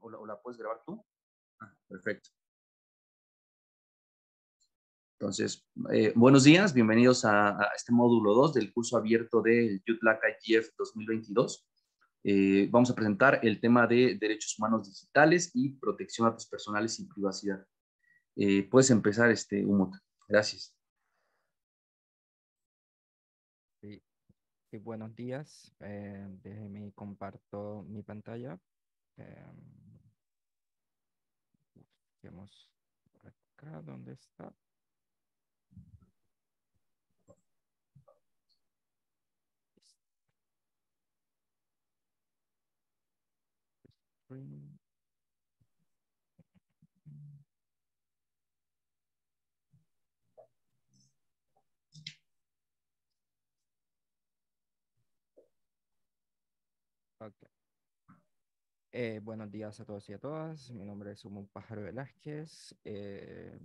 o la, puedes grabar tú? Ah, perfecto. Entonces, eh, buenos días, bienvenidos a, este módulo 2 del curso abierto del Yutlaca IGF 2022. vamos a presentar el tema de derechos humanos digitales y protección a datos personales y privacidad. Eh, puedes empezar, este, Umut. Gracias. Sí. buenos días. Eh, déjeme comparto mi pantalla eh, em, digamos, por acá, ¿dónde está? String. Okay. Eh, buenos días a todos y a todas. Mi nombre es humón Pájaro Velázquez. Eh,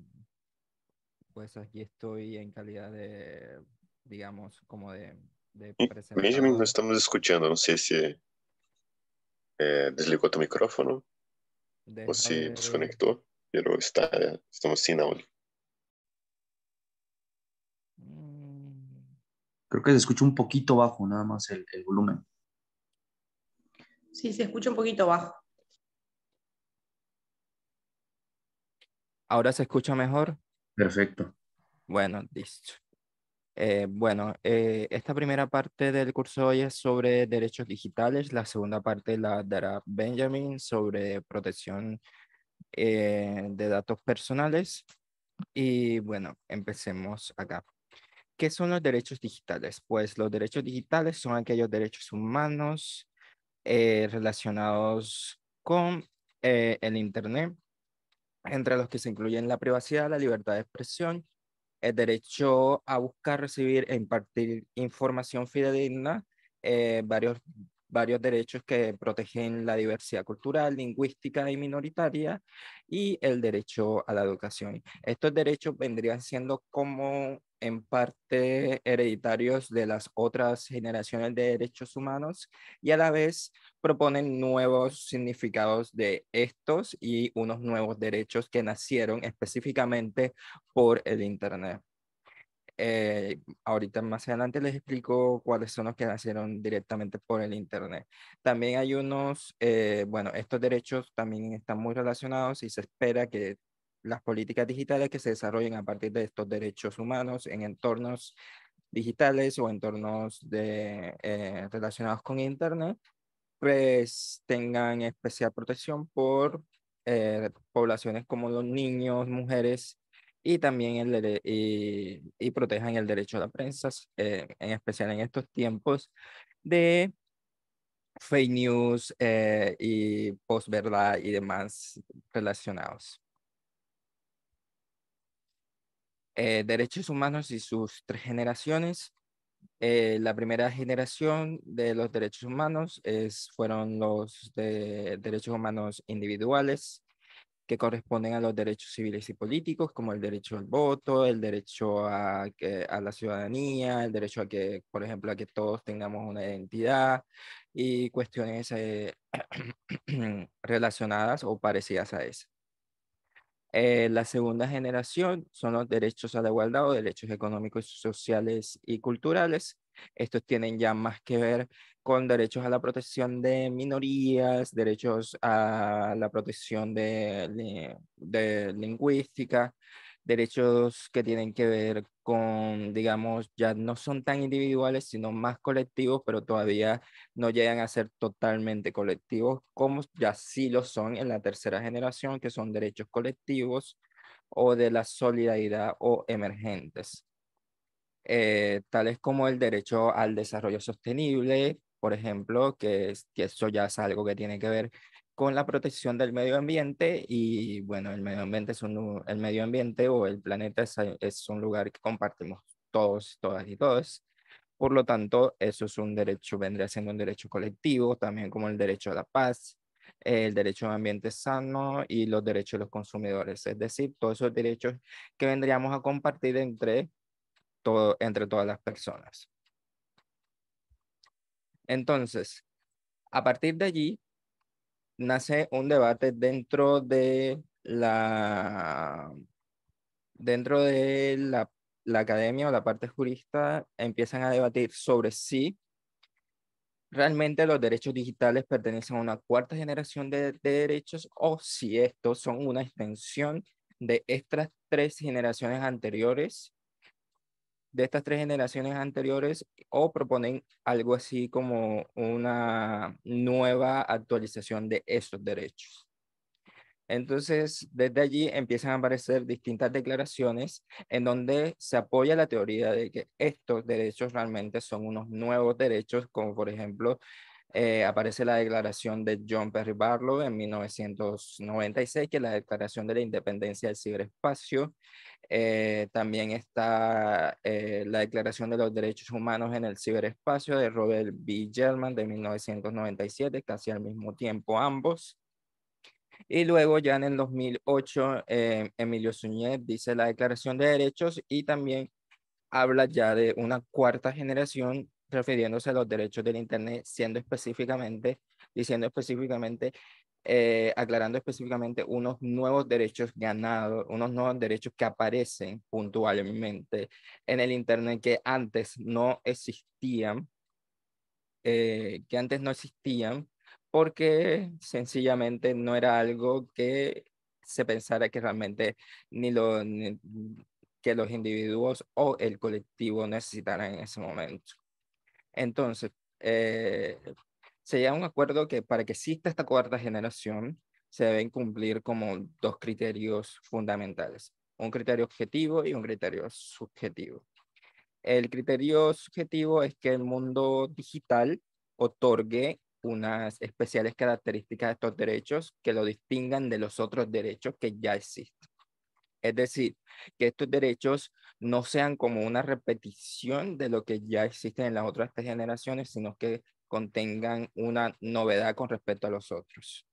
pues aquí estoy en calidad de, digamos, como de, de Benjamin, mm, nos estamos escuchando. No sé si eh, desligó tu micrófono o si desconectó, pero está, estamos sin audio. Mm. Creo que se escucha un poquito bajo nada más el volumen. Sí, se escucha un poquito bajo. ¿Ahora se escucha mejor? Perfecto. Bueno, listo. Eh, bueno, eh, esta primera parte del curso de hoy es sobre derechos digitales, la segunda parte la dará Benjamin sobre protección eh, de datos personales. Y bueno, empecemos acá. ¿Qué son los derechos digitales? Pues los derechos digitales son aquellos derechos humanos eh, relacionados con eh, el Internet, entre los que se incluyen la privacidad, la libertad de expresión, el derecho a buscar, recibir e impartir información fidedigna, eh, varios, varios derechos que protegen la diversidad cultural, lingüística y minoritaria, y el derecho a la educación. Estos derechos vendrían siendo como en parte hereditarios de las otras generaciones de derechos humanos y a la vez proponen nuevos significados de estos y unos nuevos derechos que nacieron específicamente por el Internet. Eh, ahorita más adelante les explico cuáles son los que nacieron directamente por el Internet. También hay unos, eh, bueno, estos derechos también están muy relacionados y se espera que las políticas digitales que se desarrollen a partir de estos derechos humanos en entornos digitales o entornos de, eh, relacionados con Internet, pues tengan especial protección por eh, poblaciones como los niños, mujeres y también el y, protejan el derecho a la prensa, eh, en especial en estos tiempos de fake news y y verdad y demás relacionados. Eh, derechos humanos y sus tres generaciones. Eh, la primera generación de los derechos humanos es, fueron los de derechos humanos individuales, que corresponden a los derechos civiles y políticos, como el derecho al voto, el derecho a, a la ciudadanía, el derecho a que, por ejemplo, a que todos tengamos una identidad y cuestiones eh, relacionadas o parecidas a eso. Eh, la segunda generación son los derechos a la igualdad o derechos económicos, sociales y culturales. Estos tienen ya más que ver con derechos a la protección de minorías, derechos a la protección de lingüística, derechos que tienen que ver con, digamos, ya no son tan individuales, sino más colectivos, pero todavía no llegan a ser totalmente colectivos, como ya sí lo son en la tercera generación, que son derechos colectivos o de la solidaridad o emergentes, eh, tales como el derecho al desarrollo sostenible, por ejemplo, que, que eso ya es algo que tiene que ver con la protección del medio ambiente y bueno, el medio ambiente es un, el medio ambiente o el planeta es, un lugar que compartimos todos, todas y todos. Por lo tanto, eso es un derecho, vendría siendo un derecho colectivo, también como el derecho a la paz, el derecho a un ambiente sano y los derechos de los consumidores. Es decir, todos esos derechos que vendríamos a compartir entre, todo, entre todas las personas. Entonces, a partir de allí, nace un debate dentro de la dentro de la, academia o la parte jurista empiezan a debatir sobre si realmente los derechos digitales pertenecen a una cuarta generación de, de derechos o si estos son una extensión de estas tres generaciones anteriores de estas tres generaciones anteriores o proponen algo así como una nueva actualización de estos derechos. Entonces, desde allí empiezan a aparecer distintas declaraciones en donde se apoya la teoría de que estos derechos realmente son unos nuevos derechos, como por ejemplo eh, aparece la declaración de John Perry Barlow en 1996, que es la declaración de la independencia del ciberespacio. Eh, también está eh, la declaración de los derechos humanos en el ciberespacio de Robert B. German de 1997, casi al mismo tiempo ambos. Y luego ya en el 2008, Emilio Suñez dice la declaración de derechos y también habla ya de una cuarta generación refiriéndose a los derechos del Internet, siendo específicamente, diciendo específicamente, eh, aclarando específicamente unos nuevos derechos ganados, unos nuevos derechos que aparecen puntualmente en el Internet que antes no existían, eh, que antes no existían, porque sencillamente no era algo que se pensara que realmente ni, lo, que los individuos o el colectivo necesitaran en ese momento. Entonces, eh, se un acuerdo que para que exista esta cuarta generación, se deben cumplir como dos criterios fundamentales, un criterio objetivo y un criterio subjetivo. El criterio subjetivo es que el mundo digital otorgue unas especiales características a estos derechos que lo distingan de los otros derechos que ya existen. Es decir, que estos derechos no sean como una repetición de lo que ya existe en las otras tres generaciones, sino que contengan una novedad con respecto a los otros.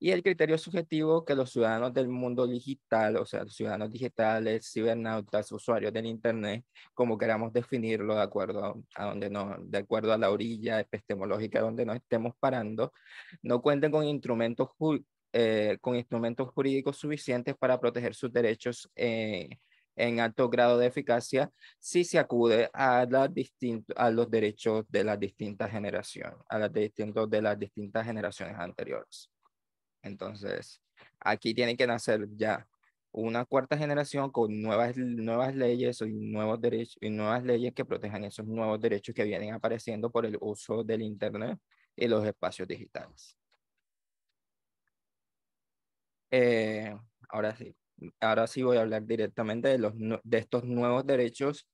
Y el criterio subjetivo que los ciudadanos del mundo digital, o sea, ciudadanos digitales, cibernautas, usuarios del Internet, como queramos definirlo de acuerdo a, donde no, de acuerdo a la orilla epistemológica donde nos estemos parando, no cuenten con instrumentos eh, con instrumentos jurídicos suficientes para proteger sus derechos eh, en alto grado de eficacia si se acude a, a los derechos de las distintas generaciones, a de las distintas generaciones anteriores. Entonces, aquí tiene que nacer ya una cuarta generación con nuevas, nuevas leyes y nuevos derechos y nuevas leyes que protejan esos nuevos derechos que vienen apareciendo por el uso del Internet y los espacios digitales. Eh, ahora sí, ahora sí voy a hablar directamente de, los, de estos nuevos derechos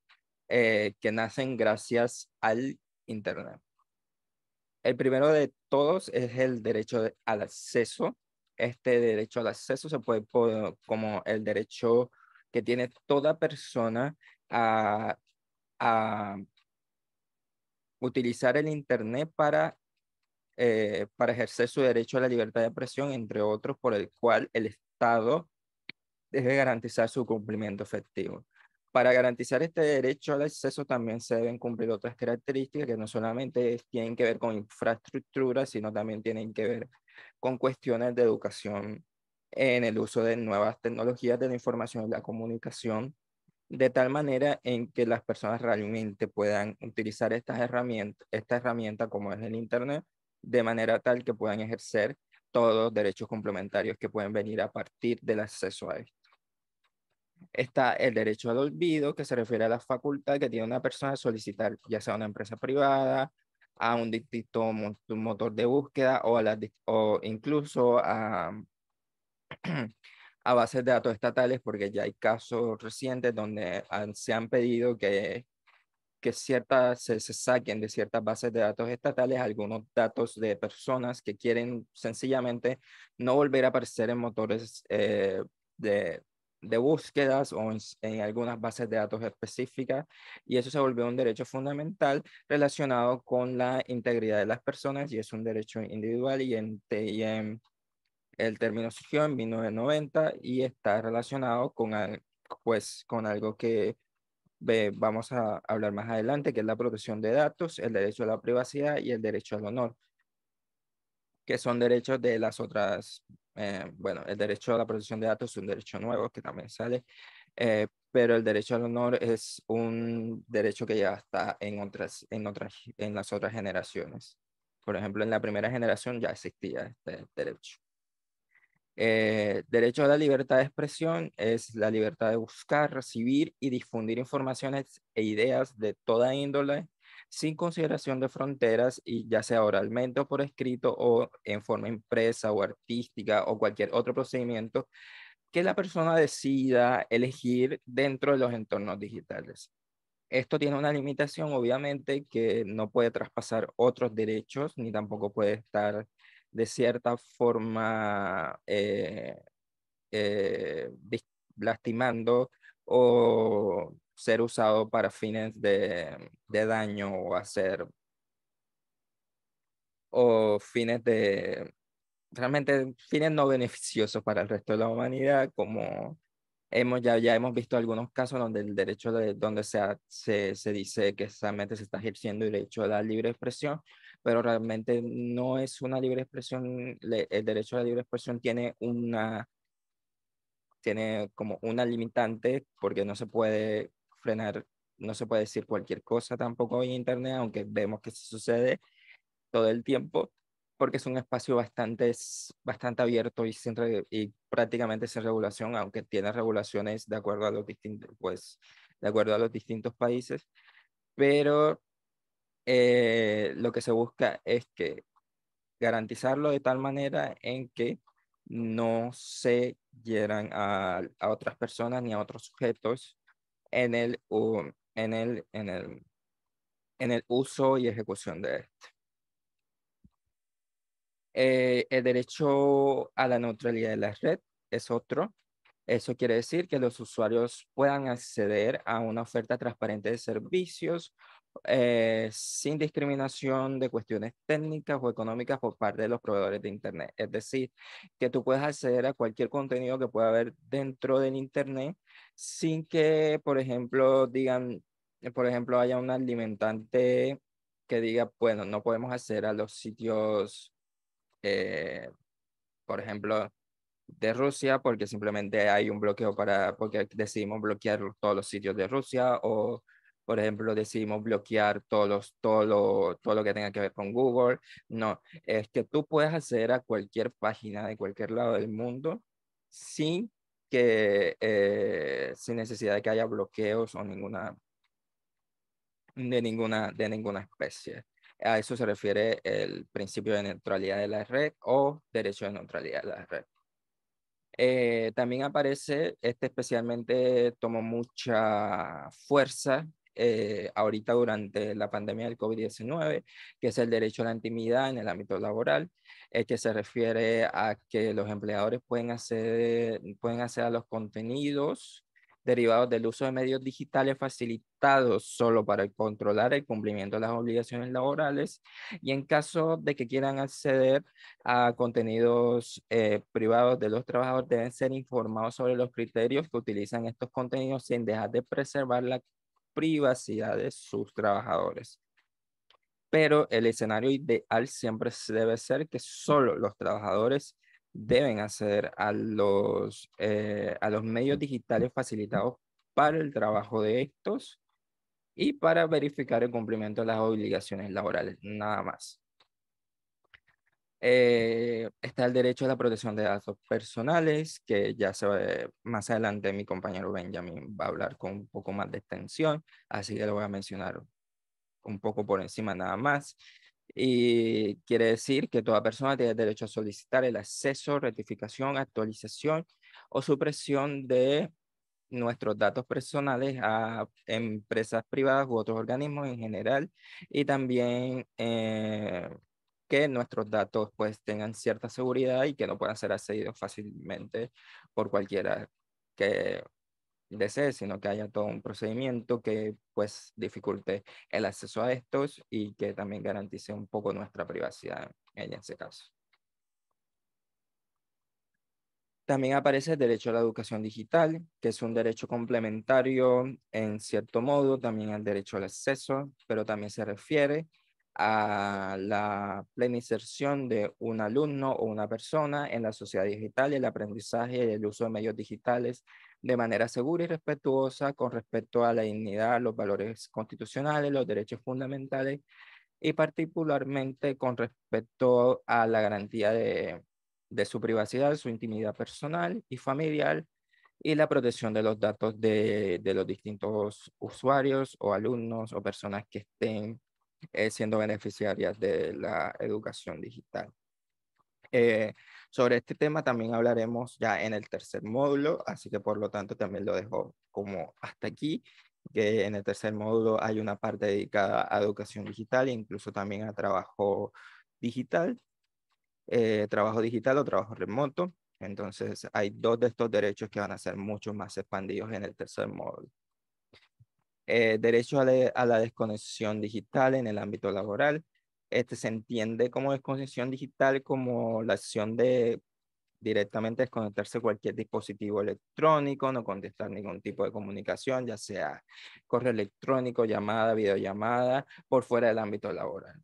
eh, que nacen gracias al Internet. El primero de todos es el derecho al acceso. Este derecho al acceso se puede como el derecho que tiene toda persona a, a utilizar el Internet para eh, para ejercer su derecho a la libertad de expresión, entre otros, por el cual el Estado debe garantizar su cumplimiento efectivo. Para garantizar este derecho al acceso también se deben cumplir otras características que no solamente tienen que ver con infraestructura, sino también tienen que ver con cuestiones de educación en el uso de nuevas tecnologías de la información y la comunicación, de tal manera en que las personas realmente puedan utilizar estas herramientas, esta herramienta como es el Internet de manera tal que puedan ejercer todos los derechos complementarios que pueden venir a partir del acceso a esto. Está el derecho al olvido, que se refiere a la facultad que tiene una persona de solicitar, ya sea a una empresa privada, a un distinto motor de búsqueda o, o incluso a, a bases de datos estatales, porque ya hay casos recientes donde se han pedido que que ciertas, se, saquen de ciertas bases de datos estatales algunos datos de personas que quieren sencillamente no volver a aparecer en motores eh, de, de, búsquedas o en, algunas bases de datos específicas. Y eso se volvió un derecho fundamental relacionado con la integridad de las personas y es un derecho individual y en, y en el término surgió en 1990 y está relacionado con, pues, con algo que vamos a hablar más adelante, que es la protección de datos, el derecho a la privacidad y el derecho al honor, que son derechos de las otras, eh, bueno, el derecho a la protección de datos es un derecho nuevo que también sale, eh, pero el derecho al honor es un derecho que ya está en otras, en otras, en las otras generaciones. Por ejemplo, en la primera generación ya existía este derecho. Eh, derecho a la libertad de expresión es la libertad de buscar, recibir y difundir informaciones e ideas de toda índole sin consideración de fronteras y ya sea oralmente o por escrito o en forma impresa o artística o cualquier otro procedimiento que la persona decida elegir dentro de los entornos digitales. Esto tiene una limitación, obviamente, que no puede traspasar otros derechos ni tampoco puede estar de cierta forma eh, eh, lastimando o ser usado para fines de, de daño o hacer o fines de realmente fines no beneficiosos para el resto de la humanidad como hemos, ya, ya hemos visto algunos casos donde el derecho, de, donde se, se, dice que realmente se está ejerciendo el derecho a la libre expresión, pero realmente no es una libre expresión, el derecho a la libre expresión tiene una, tiene como una limitante porque no se puede frenar, no se puede decir cualquier cosa tampoco en Internet, aunque vemos que sucede todo el tiempo, porque es un espacio bastante, bastante abierto y, sin y prácticamente sin regulación, aunque tiene regulaciones de acuerdo a los distintos, pues, de acuerdo a los distintos países, pero eh, lo que se busca es que garantizarlo de tal manera en que no se hieran a, a otras personas ni a otros sujetos en el, en el, en el, en el uso y ejecución de esto. Eh, el derecho a la neutralidad de la red es otro. Eso quiere decir que los usuarios puedan acceder a una oferta transparente de servicios eh, sin discriminación de cuestiones técnicas o económicas por parte de los proveedores de Internet. Es decir, que tú puedes acceder a cualquier contenido que pueda haber dentro del Internet sin que, por ejemplo, digan, por ejemplo, haya un alimentante que diga, bueno, no podemos acceder a los sitios eh, por ejemplo, de Rusia, porque simplemente hay un bloqueo para, porque decidimos bloquear todos los sitios de Rusia o por ejemplo, decidimos bloquear todos los, todo, lo, todo lo que tenga que ver con Google. No, es que tú puedes acceder a cualquier página de cualquier lado del mundo sin, que, eh, sin necesidad de que haya bloqueos o ninguna, de ninguna, de ninguna especie. A eso se refiere el principio de neutralidad de la red o derecho de neutralidad de la red. Eh, también aparece, este especialmente tomó mucha fuerza eh, ahorita durante la pandemia del COVID-19, que es el derecho a la intimidad en el ámbito laboral, eh, que se refiere a que los empleadores pueden hacer, pueden hacer a los contenidos derivados del uso de medios digitales facilitados solo para controlar el cumplimiento de las obligaciones laborales y en caso de que quieran acceder a contenidos eh, privados de los trabajadores deben ser informados sobre los criterios que utilizan estos contenidos sin dejar de preservar la privacidad de sus trabajadores. Pero el escenario ideal siempre debe ser que solo los trabajadores deben hacer a los, eh, a los medios digitales facilitados para el trabajo de estos y para verificar el cumplimiento de las obligaciones laborales, nada más. Eh, está el derecho a la protección de datos personales, que ya se más adelante mi compañero Benjamin va a hablar con un poco más de extensión, así que lo voy a mencionar un poco por encima nada más. Y quiere decir que toda persona tiene derecho a solicitar el acceso, rectificación, actualización o supresión de nuestros datos personales a empresas privadas u otros organismos en general y también eh, que nuestros datos pues tengan cierta seguridad y que no puedan ser accedidos fácilmente por cualquiera que desee, sino que haya todo un procedimiento que pues dificulte el acceso a estos y que también garantice un poco nuestra privacidad en ese caso. También aparece el derecho a la educación digital, que es un derecho complementario en cierto modo, también al derecho al acceso, pero también se refiere a la plena inserción de un alumno o una persona en la sociedad digital, y el aprendizaje y el uso de medios digitales de manera segura y respetuosa con respecto a la dignidad, los valores constitucionales, los derechos fundamentales y particularmente con respecto a la garantía de, su privacidad, su intimidad personal y familiar y la protección de los datos de, los distintos usuarios o alumnos o personas que estén eh, siendo beneficiarias de la educación digital. Eh, sobre este tema también hablaremos ya en el tercer módulo, así que por lo tanto también lo dejo como hasta aquí, que en el tercer módulo hay una parte dedicada a educación digital e incluso también a trabajo digital, eh, trabajo digital o trabajo remoto. Entonces hay dos de estos derechos que van a ser mucho más expandidos en el tercer módulo. Eh, derecho a la desconexión digital en el ámbito laboral, este, se entiende como desconexión digital como la acción de directamente desconectarse cualquier dispositivo electrónico, no contestar ningún tipo de comunicación, ya sea correo electrónico, llamada, videollamada, por fuera del ámbito laboral.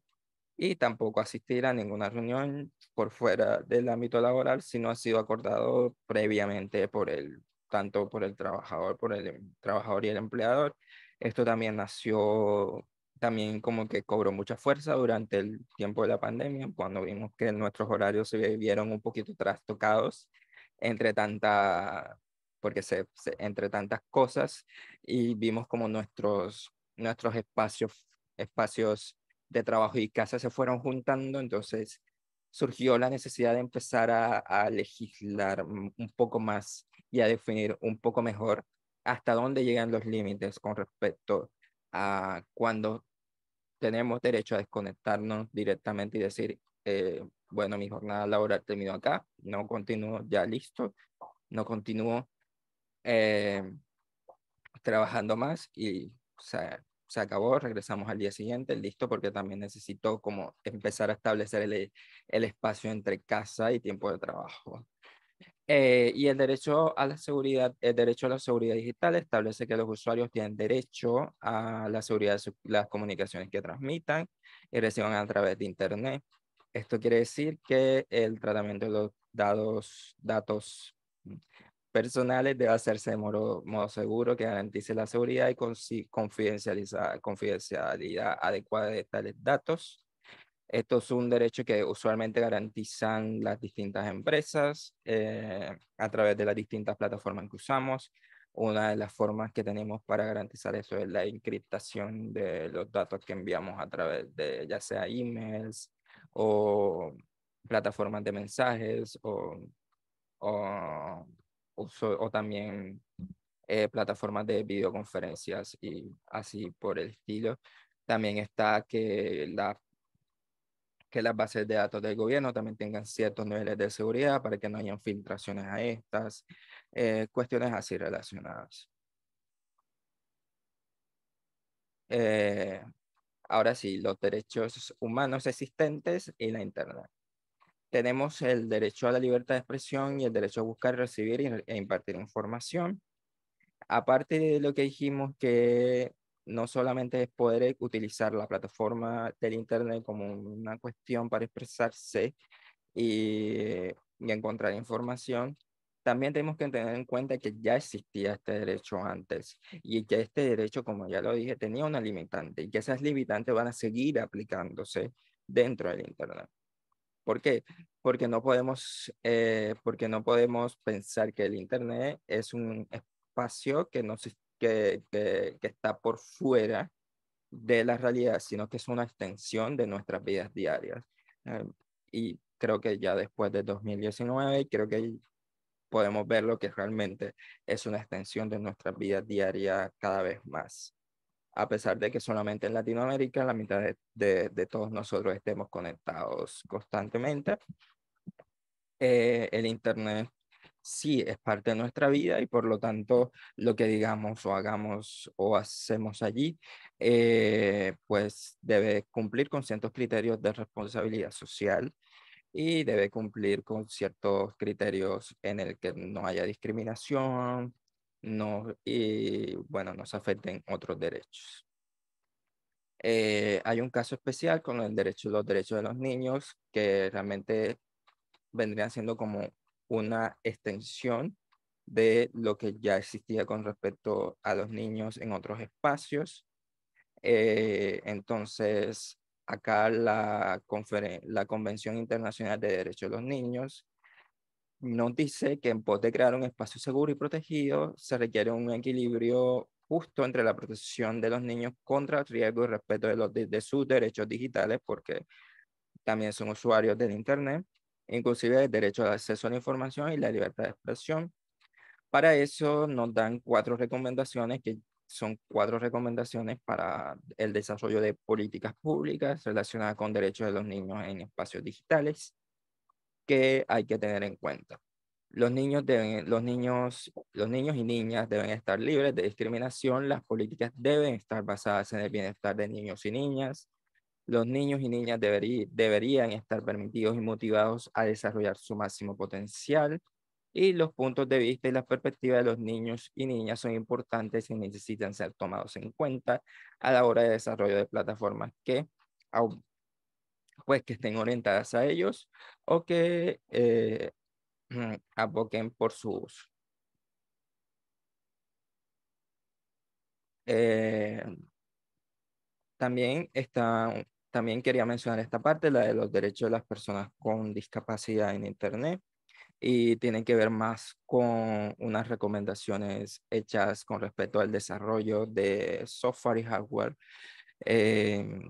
Y tampoco asistir a ninguna reunión por fuera del ámbito laboral si no ha sido acordado previamente por el, tanto por el trabajador, por el trabajador y el empleador. Esto también nació también como que cobró mucha fuerza durante el tiempo de la pandemia, cuando vimos que nuestros horarios se vieron un poquito trastocados entre tanta porque se, entre tantas cosas y vimos como nuestros nuestros espacios espacios de trabajo y casa se fueron juntando, entonces surgió la necesidad de empezar a, a, legislar un poco más y a definir un poco mejor hasta dónde llegan los límites con respecto a cuando tenemos derecho a desconectarnos directamente y decir, eh, bueno, mi jornada laboral terminó acá, no continúo ya listo, no continúo eh, trabajando más y se acabó, regresamos al día siguiente, listo, porque también necesito como empezar a establecer el espacio entre casa y tiempo de trabajo. Eh, y el derecho a la seguridad, el derecho a la seguridad digital establece que los usuarios tienen derecho a la seguridad de las comunicaciones que transmitan y reciban a través de Internet. Esto quiere decir que el tratamiento de los dados, datos personales debe hacerse de modo, modo seguro que garantice la seguridad y confidencialidad adecuada de tales datos. Esto es un derecho que usualmente garantizan las distintas empresas eh, a través de las distintas plataformas que usamos. Una de las formas que tenemos para garantizar eso es la encriptación de los datos que enviamos a través de ya sea emails o plataformas de mensajes o, o, también eh, plataformas de videoconferencias y así por el estilo. También está que las que las bases de datos del gobierno también tengan ciertos niveles de seguridad para que no hayan filtraciones a estas, eh, cuestiones así relacionadas. Eh, ahora sí, los derechos humanos existentes y la Internet. Tenemos el derecho a la libertad de expresión y el derecho a buscar, recibir e impartir información. Aparte de lo que dijimos que no solamente es poder utilizar la plataforma del Internet como una cuestión para expresarse y, encontrar información, también tenemos que tener en cuenta que ya existía este derecho antes y que este derecho, como ya lo dije, tenía una limitante y que esas limitantes van a seguir aplicándose dentro del Internet. ¿Por qué? Porque no podemos, eh, porque no podemos pensar que el Internet es un espacio que no, que, que, está por fuera de la realidad, sino que es una extensión de nuestras vidas diarias. Eh, y creo que ya después de 2019, creo que podemos ver lo que realmente es una extensión de nuestras vidas diarias cada vez más. A pesar de que solamente en Latinoamérica la mitad de, todos nosotros estemos conectados constantemente, eh, el Internet sí es parte de nuestra vida y por lo tanto lo que digamos o hagamos o hacemos allí, eh, pues debe cumplir con ciertos criterios de responsabilidad social y debe cumplir con ciertos criterios en el que no haya discriminación no, y bueno, no se afecten otros derechos. Eh, hay un caso especial con el derecho, los derechos de los niños que realmente vendrían siendo como una extensión de lo que ya existía con respecto a los niños en otros espacios. Eh, entonces, acá la, la Convención Internacional de Derechos de los Niños nos dice que en pos de crear un espacio seguro y protegido, se requiere un equilibrio justo entre la protección de los niños contra el riesgo y respeto de sus derechos digitales, porque también son usuarios del Internet, inclusive el derecho de acceso a la información y la libertad de expresión. Para eso nos dan cuatro recomendaciones, que son cuatro recomendaciones para el desarrollo de políticas públicas relacionadas con derechos de los niños en espacios digitales que hay que tener en cuenta. Los niños, deben, los, niños, los niños y niñas deben estar libres de discriminación. Las políticas deben estar basadas en el bienestar de niños y niñas los niños y niñas deberían estar permitidos y motivados a desarrollar su máximo potencial y los puntos de vista y las perspectivas de los niños y niñas son importantes y necesitan ser tomados en cuenta a la hora de desarrollo de plataformas que, pues, que estén orientadas a ellos o que eh, mm, aboquen por su uso. Eh, también está también quería mencionar esta parte, la de los derechos de las personas con discapacidad en Internet, y tiene que ver más con unas recomendaciones hechas con respecto al desarrollo de software y hardware eh,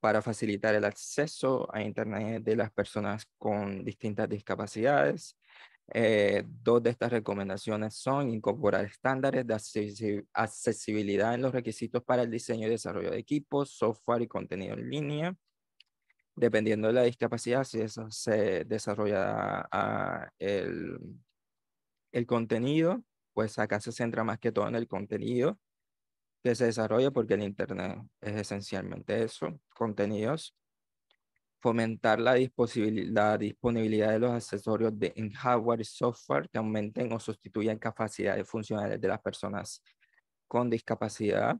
para facilitar el acceso a Internet de las personas con distintas discapacidades eh, dos de estas recomendaciones son incorporar estándares de accesibilidad en los requisitos para el diseño y desarrollo de equipos, software y contenido en línea. Dependiendo de la discapacidad, si eso se desarrolla el contenido, pues acá se centra más que todo en el contenido que se desarrolla porque el Internet es esencialmente eso, contenidos fomentar la, disponibilidad de los accesorios de, en hardware y software que aumenten o sustituyan capacidades funcionales de las personas con discapacidad.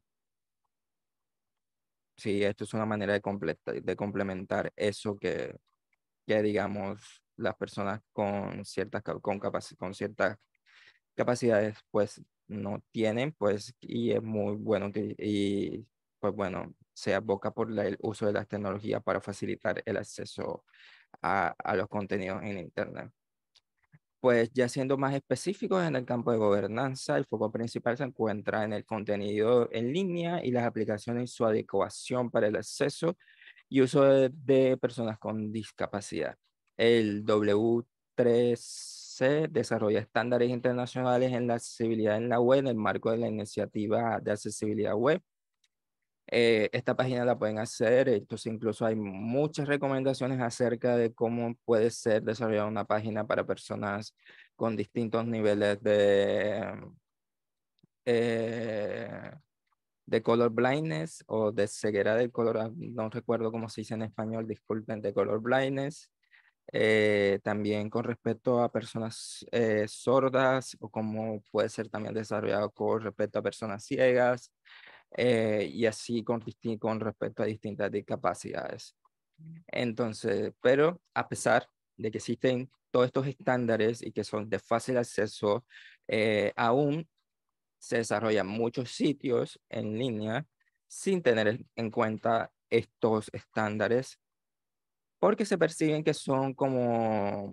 Sí, esto es una manera de, de complementar eso que, que, digamos, las personas con ciertas, con, con ciertas capacidades pues no tienen, pues, y es muy bueno que, y pues bueno, se aboca por el uso de las tecnologías para facilitar el acceso a, los contenidos en Internet. Pues ya siendo más específicos en el campo de gobernanza, el foco principal se encuentra en el contenido en línea y las aplicaciones y su adecuación para el acceso y uso de personas con discapacidad. El W3C desarrolla estándares internacionales en la accesibilidad en la web en el marco de la iniciativa de accesibilidad web eh, esta página la pueden hacer, entonces incluso hay muchas recomendaciones acerca de cómo puede ser desarrollada una página para personas con distintos niveles de, eh, de color blindness o de ceguera de color, ah, no recuerdo cómo se dice en español, disculpen, de color blindness. Eh, también con respecto a personas eh, sordas o cómo puede ser también desarrollado con respecto a personas ciegas. Eh, y así con, respecto a distintas discapacidades. Entonces, pero a pesar de que existen todos estos estándares y que son de fácil acceso, eh, aún se desarrollan muchos sitios en línea sin tener en cuenta estos estándares porque se perciben que son como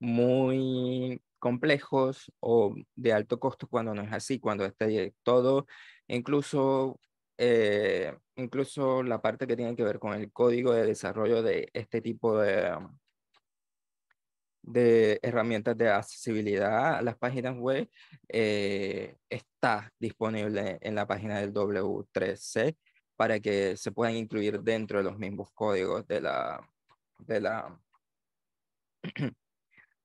muy complejos o de alto costo cuando no es así, cuando está todo, e incluso, eh, incluso la parte que tiene que ver con el código de desarrollo de este tipo de, um, de herramientas de accesibilidad a las páginas web eh, está disponible en la página del W3C para que se puedan incluir dentro de los mismos códigos de la, de la,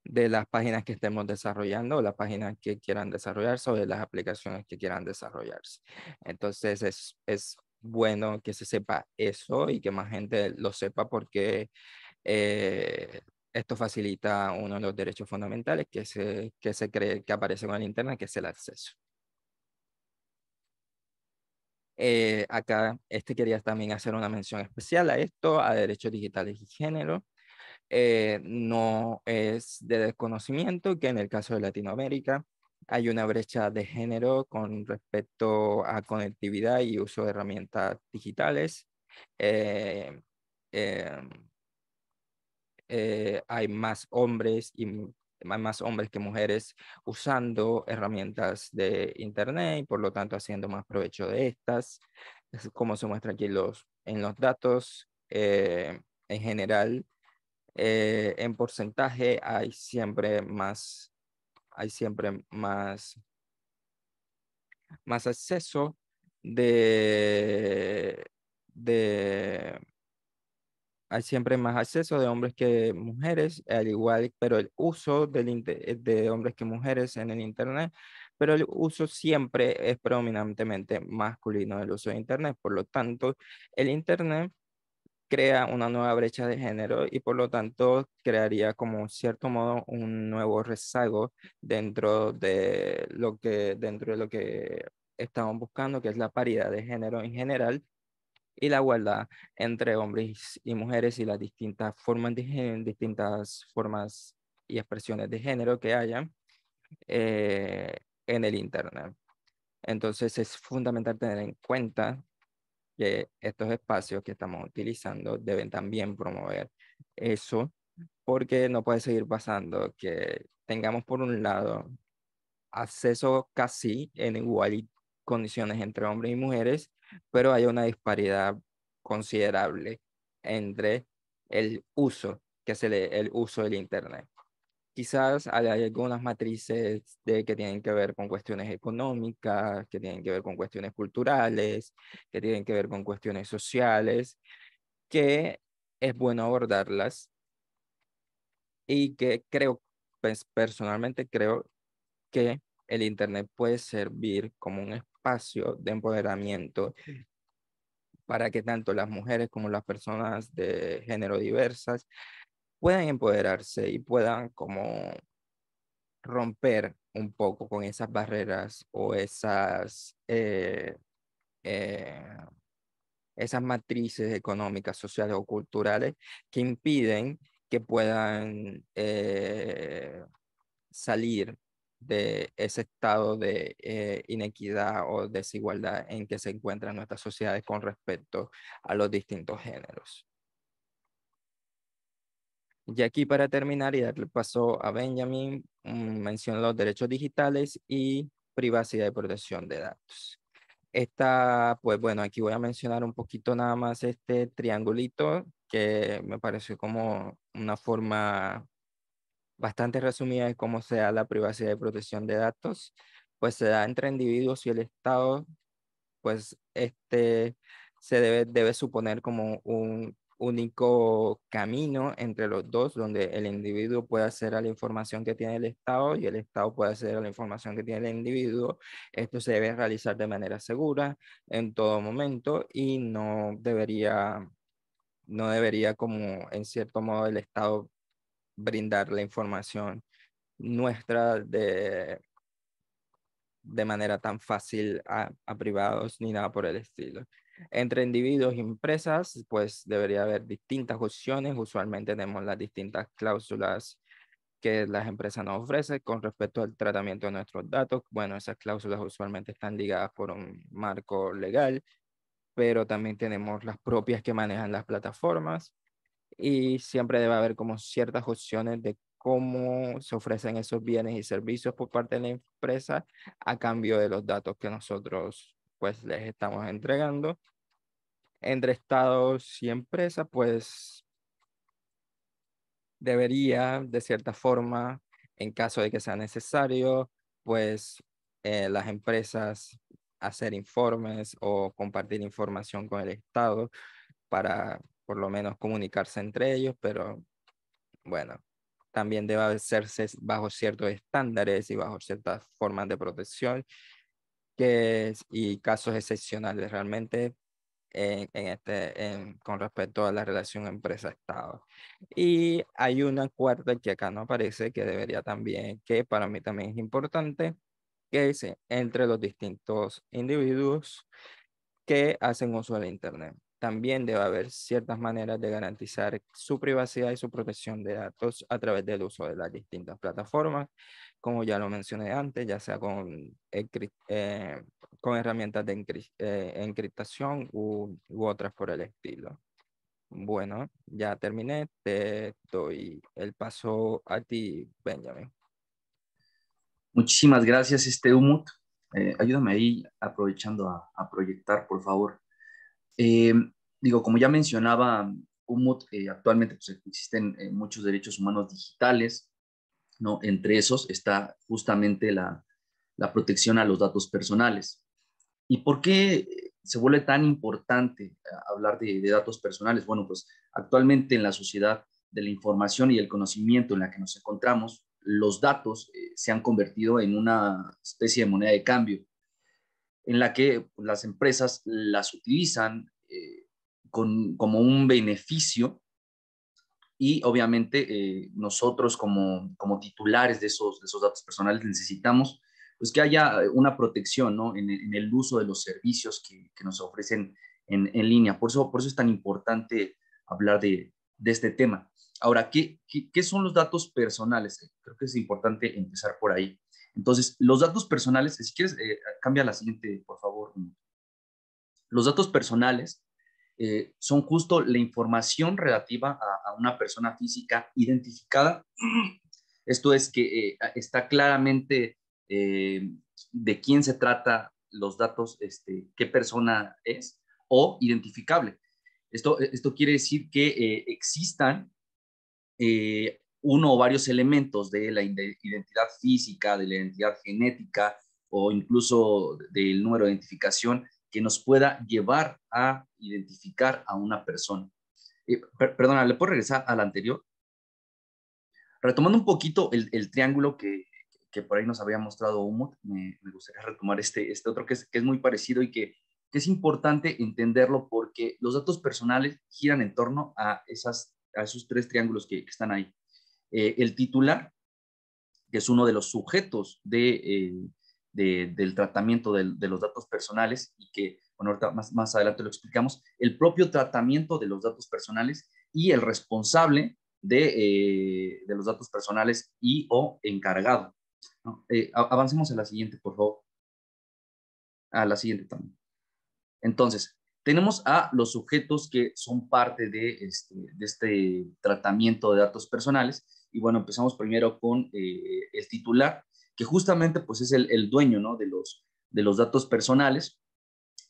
de las páginas que estemos desarrollando las páginas que quieran desarrollarse o de las aplicaciones que quieran desarrollarse. Entonces es, es bueno que se sepa eso y que más gente lo sepa porque eh, esto facilita uno de los derechos fundamentales que se, que se que aparece en el Internet, que es el acceso. Eh, acá, este quería también hacer una mención especial a esto, a derechos digitales y género. Eh, no es de desconocimiento que en el caso de Latinoamérica hay una brecha de género con respecto a conectividad y uso de herramientas digitales. Eh, eh, hay más hombres y más hombres que mujeres usando herramientas de Internet y por lo tanto haciendo más provecho de estas. como se muestra aquí los, en los datos. en general, eh, en porcentaje hay siempre más, hay siempre más, más acceso de, hay siempre más acceso de hombres que mujeres, al igual, pero el uso de hombres que mujeres en el Internet, pero el uso siempre es predominantemente masculino del uso de Internet. Por lo tanto, el Internet crea una nueva brecha de género y por lo tanto crearía como cierto modo un nuevo rezago dentro de lo que dentro de lo que buscando que es la paridad de género en general y la igualdad entre hombres y mujeres y las distintas formas de distintas formas y expresiones de género que haya eh, en el internet entonces es fundamental tener en cuenta que estos espacios que estamos utilizando deben también promover eso, porque no puede seguir pasando que tengamos por un lado acceso casi en igual condiciones entre hombres y mujeres, pero hay una disparidad considerable entre el uso que se el uso del internet quizás hay algunas matrices de, que tienen que ver con cuestiones económicas, que tienen que ver con cuestiones culturales, que tienen que ver con cuestiones sociales, que es bueno abordarlas y que creo, pues, personalmente creo que el Internet puede servir como un espacio de empoderamiento para que tanto las mujeres como las personas de género diversas puedan empoderarse y puedan como romper un poco con esas barreras o esas, eh, eh, esas matrices económicas, sociales o culturales que impiden que puedan eh, salir de ese estado de inequidad o desigualdad en que se encuentran nuestras sociedades con respecto a los distintos géneros. Y aquí para terminar y darle paso a Benjamin, mm, menciono los derechos digitales y privacidad y protección de datos. Esta, pues bueno, aquí voy a mencionar un poquito nada más este triangulito que me pareció como una forma bastante resumida de cómo se da la privacidad y protección de datos. Pues se da entre individuos y el Estado, pues este se debe, debe suponer como un único camino entre los dos, donde el individuo puede acceder a la información que tiene el Estado y el Estado puede acceder a la información que tiene el individuo. Esto se debe realizar de manera segura en todo momento y no debería, no debería como en cierto modo el Estado brindar la información nuestra de, de manera tan fácil a, a privados ni nada por el estilo. Entre individuos y empresas, pues debería haber distintas opciones. Usualmente tenemos las distintas cláusulas que las empresas nos ofrecen con respecto al tratamiento de nuestros datos. Bueno, esas cláusulas usualmente están ligadas por un marco legal, pero también tenemos las propias que manejan las plataformas y siempre debe haber como ciertas opciones de cómo se ofrecen esos bienes y servicios por parte de la empresa a cambio de los datos que nosotros pues les estamos entregando entre estados y empresas, pues debería, de cierta forma, en caso de que sea necesario, pues eh, las empresas hacer informes o compartir información con el Estado para por lo menos comunicarse entre ellos, pero bueno, también debe hacerse bajo ciertos estándares y bajo ciertas formas de protección y casos excepcionales realmente este, con respecto a la relación empresa-estado. Y hay una cuarta que acá no aparece, que debería también, que para mí también es importante, que es entre los distintos individuos que hacen uso de Internet. También debe haber ciertas maneras de garantizar su privacidad y su protección de datos a través del uso de las distintas plataformas como ya lo mencioné antes, ya sea con, eh, con herramientas de eh, encriptación u, u, otras por el estilo. Bueno, ya terminé, te doy el paso a ti, Benjamin. Muchísimas gracias, este Umut. Eh, ayúdame ahí aprovechando a, proyectar, por favor. digo, como ya mencionaba Umut, actualmente pues, existen muchos derechos humanos digitales, ¿no? Entre esos está justamente la, protección a los datos personales. ¿Y por qué se vuelve tan importante hablar de, datos personales? Bueno, pues actualmente en la sociedad de la información y el conocimiento en la que nos encontramos, los datos eh, se han convertido en una especie de moneda de cambio, en la que las empresas las utilizan eh, como un beneficio y obviamente eh, nosotros como, como titulares de esos, de esos datos personales necesitamos pues que haya eh, una protección ¿no? en, el uso de los servicios que, que nos ofrecen en, en, línea. Por eso, por eso es tan importante hablar de, de este tema. Ahora, ¿qué, ¿qué, son los datos personales? Eh, creo que es importante empezar por ahí. Entonces, los datos personales, si quieres, cambia la siguiente, por favor. Los datos personales eh, son justo la información relativa a, una persona física identificada. Esto es que eh, está claramente eh, de quién se trata los datos, este, qué persona es o identificable. Esto, esto quiere decir que existan uno o varios elementos de la identidad física, de la identidad genética o incluso del número de identificación que nos pueda llevar a identificar a una persona. Eh, perdona, ¿le puedo regresar al anterior? Retomando un poquito el, triángulo que, que, por ahí nos había mostrado Umut, me, gustaría retomar este, este otro que es, muy parecido y que, es importante entenderlo porque los datos personales giran en torno a, esas, a esos tres triángulos que, están ahí. Eh, el titular, que es uno de los sujetos de, eh, del tratamiento de, los datos personales y que, bueno, más, adelante lo explicamos, el propio tratamiento de los datos personales y el responsable de, eh, los datos personales y o encargado. Eh, avancemos a la siguiente, por favor. A la siguiente también. Entonces, tenemos a los sujetos que son parte de este, este tratamiento de datos personales. Y bueno, empezamos primero con eh, el titular, que justamente pues es el, dueño ¿no? de, los, de los datos personales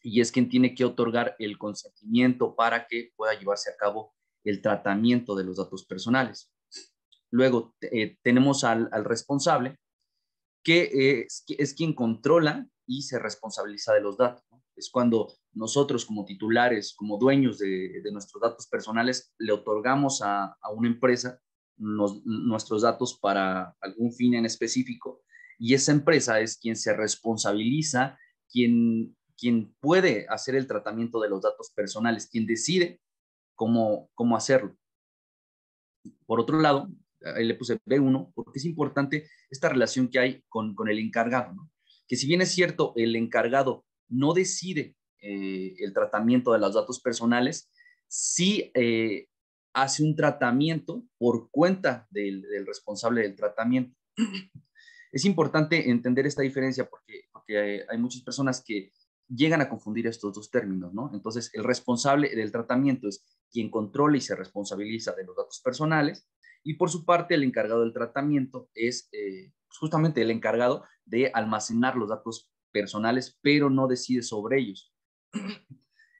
y es quien tiene que otorgar el consentimiento para que pueda llevarse a cabo el tratamiento de los datos personales. Luego eh, tenemos al, responsable, que es, quien controla y se responsabiliza de los datos. Es cuando nosotros como titulares, como dueños de, nuestros datos personales, le otorgamos a, una empresa nuestros datos para algún fin en específico y esa empresa es quien se responsabiliza, quien, puede hacer el tratamiento de los datos personales, quien decide cómo, cómo hacerlo. Por otro lado, le puse B1 porque es importante esta relación que hay con, el encargado, que si bien es cierto, el encargado no decide eh, el tratamiento de los datos personales, sí eh, hace un tratamiento por cuenta del, del responsable del tratamiento. Es importante entender esta diferencia porque, porque hay, muchas personas que llegan a confundir estos dos términos, ¿no? Entonces, el responsable del tratamiento es quien controla y se responsabiliza de los datos personales y por su parte el encargado del tratamiento es eh, justamente el encargado de almacenar los datos personales, pero no decide sobre ellos.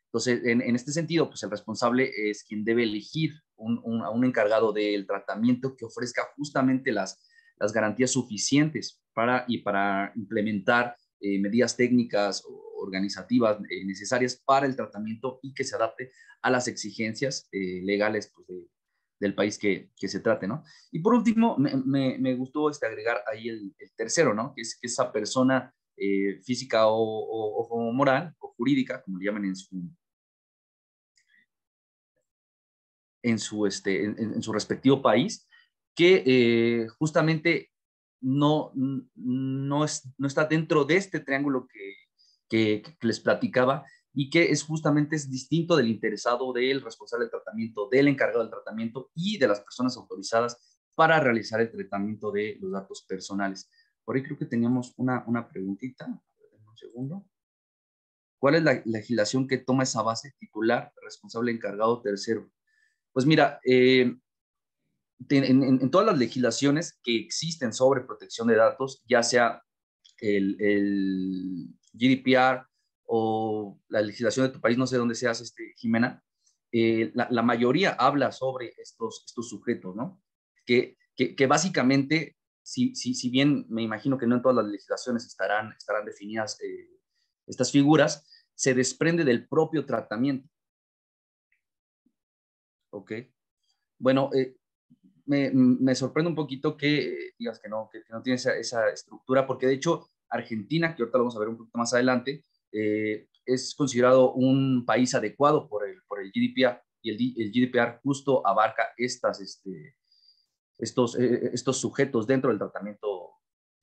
Entonces, en, este sentido, pues el responsable es quien debe elegir a un encargado del tratamiento que ofrezca justamente las las garantías suficientes para, y para implementar eh, medidas técnicas o organizativas eh, necesarias para el tratamiento y que se adapte a las exigencias eh, legales pues, del país que, se trate, Y por último, me, gustó este, agregar ahí el, tercero, Que es esa persona física o, o, moral o jurídica, como le llaman en su, en su, este, en su respectivo país, que eh, justamente no, no, es, no, está dentro de este triángulo que, que, les platicaba y que es justamente es distinto del interesado, del responsable del tratamiento, del encargado del tratamiento y de las personas autorizadas para realizar el tratamiento de los datos personales. Por ahí creo que teníamos una, una preguntita. Un segundo. ¿Cuál es la legislación que toma esa base titular, responsable, encargado, tercero? Pues mira, eh, en, todas las legislaciones que existen sobre protección de datos, ya sea el, GDPR o la legislación de tu país, no sé dónde seas, este, Jimena, eh, la, mayoría habla sobre estos, estos sujetos, ¿no? Que, que, básicamente, si, si, si, bien me imagino que no en todas las legislaciones estarán, estarán definidas eh, estas figuras, se desprende del propio tratamiento. ¿Ok? Bueno, eh, me, sorprende un poquito que digas que no, que, no tiene esa, estructura, porque de hecho Argentina, que ahorita lo vamos a ver un poquito más adelante, eh, es considerado un país adecuado por el, por el GDPR y el, GDPR justo abarca estas, este, estos, eh, estos sujetos dentro del tratamiento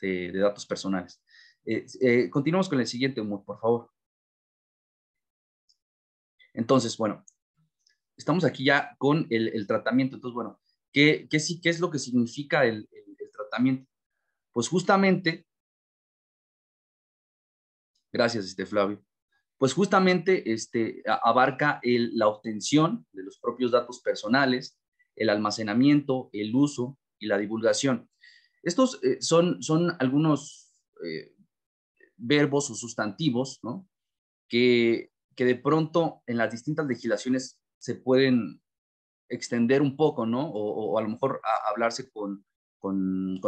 de, datos personales. Eh, continuamos con el siguiente, por favor. Entonces, bueno, estamos aquí ya con el tratamiento. Entonces, bueno, ¿Qué, qué, qué es lo que significa el, tratamiento? Pues justamente, gracias este Flavio, pues justamente este, abarca la obtención de los propios datos personales, el almacenamiento, el uso y la divulgación. Estos eh, son, son algunos eh, verbos o sustantivos que, que de pronto en las distintas legislaciones se pueden extender un poco, ¿no? O, a lo mejor hablarse con,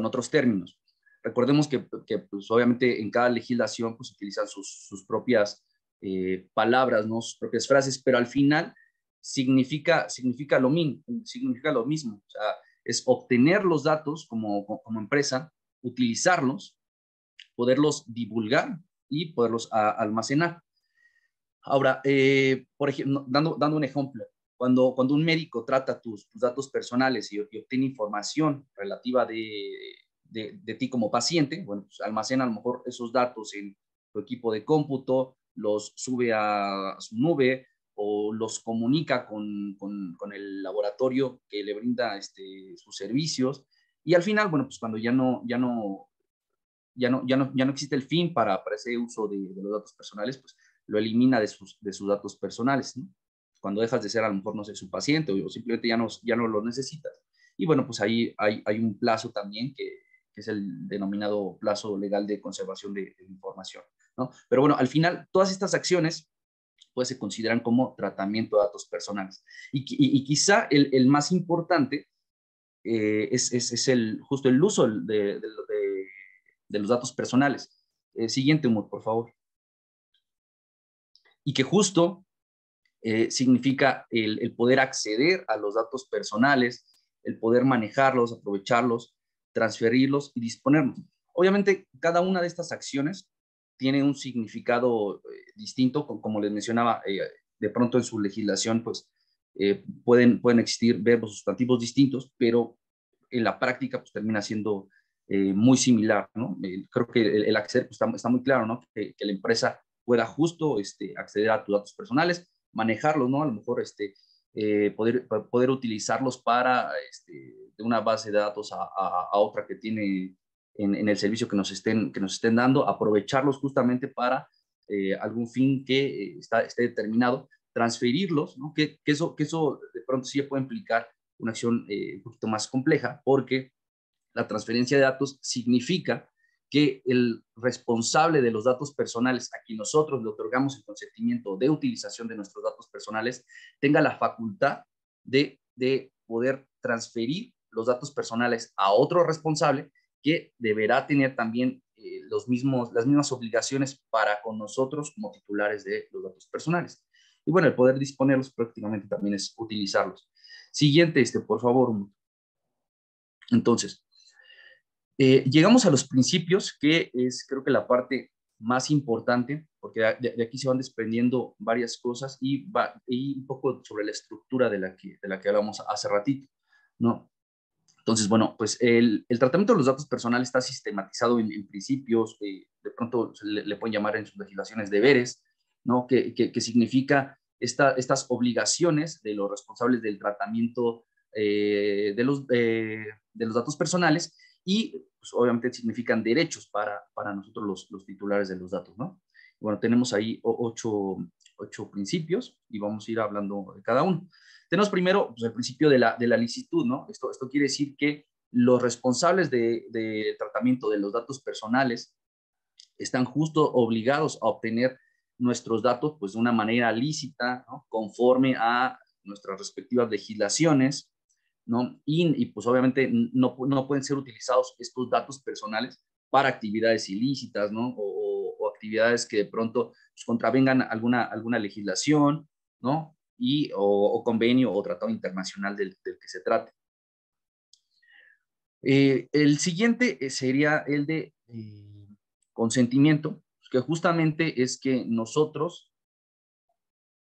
otros términos. Recordemos que, pues, obviamente en cada legislación pues utilizan sus, propias eh, palabras, ¿no? Sus propias frases, pero al final significa, significa, lo, mismo, significa lo mismo. O sea, es obtener los datos como, empresa, utilizarlos, poderlos divulgar y poderlos almacenar. Ahora, eh, por ejemplo, dando, dando un ejemplo, cuando, cuando un médico trata tus, tus datos personales y, obtiene información relativa de, de, ti como paciente, bueno, pues, almacena a lo mejor esos datos en tu equipo de cómputo, los sube a su nube o los comunica con, con, el laboratorio que le brinda este, sus servicios. Y al final, bueno, pues cuando ya no, ya no, ya no, ya no, ya no existe el fin para, ese uso de, de los datos personales, pues lo elimina de sus, de sus datos personales. ¿no? cuando dejas de ser a lo mejor, no sé, su paciente o simplemente ya no, ya no lo necesitas. Y bueno, pues ahí hay, hay un plazo también que, es el denominado plazo legal de conservación de, información, ¿no? Pero bueno, al final, todas estas acciones pues se consideran como tratamiento de datos personales. Y, quizá el, más importante eh, es, es, es, el, justo el uso de, de, los datos personales. Eh, siguiente, Humor, por favor. Y que justo eh, significa el, poder acceder a los datos personales, el poder manejarlos, aprovecharlos, transferirlos y disponerlos. Obviamente, cada una de estas acciones tiene un significado eh, distinto, como les mencionaba, eh, de pronto en su legislación, pues pueden, pueden existir verbos sustantivos distintos, pero en la práctica pues termina siendo muy similar, creo que el, el acceder pues, está, muy claro, Que, que la empresa pueda justo este, acceder a tus datos personales, manejarlos, ¿no? A lo mejor este, eh, poder, poder utilizarlos para este, de una base de datos a, otra que tiene en, el servicio que nos, estén, que nos estén dando, aprovecharlos justamente para eh, algún fin que eh, está, esté determinado, transferirlos, ¿no? que, eso, que eso de pronto sí puede implicar una acción un poquito más compleja, porque la transferencia de datos significa que el responsable de los datos personales a quien nosotros le otorgamos el consentimiento de utilización de nuestros datos personales tenga la facultad de, de poder transferir los datos personales a otro responsable que deberá tener también eh, los mismos, las mismas obligaciones para con nosotros como titulares de los datos personales. Y bueno, el poder disponerlos prácticamente también es utilizarlos. Siguiente, este, por favor. Entonces, eh, llegamos a los principios, que es creo que la parte más importante, porque de, aquí se van desprendiendo varias cosas y, un poco sobre la estructura de la que, de la que hablamos hace ratito, ¿no? Entonces, bueno, pues el, tratamiento de los datos personales está sistematizado en, principios, eh, de pronto le, le, pueden llamar en sus legislaciones deberes, ¿no? Que, que, significa estas obligaciones de los responsables del tratamiento eh, de, los, de los datos personales y pues, obviamente significan derechos para, nosotros los, titulares de los datos, ¿no? Bueno, tenemos ahí ocho, principios y vamos a ir hablando de cada uno. Tenemos primero pues, el principio de la, de la licitud, ¿no? Esto, esto quiere decir que los responsables de, tratamiento de los datos personales están justo obligados a obtener nuestros datos pues de una manera lícita, conforme a nuestras respectivas legislaciones ¿no? Y, pues obviamente no, pueden ser utilizados estos datos personales para actividades ilícitas, O, actividades que de pronto pues, contravengan alguna, alguna legislación, ¿no? Y, o, convenio o tratado internacional del, que se trate. Eh, el siguiente eh, sería el de eh, consentimiento, pues, que justamente es que nosotros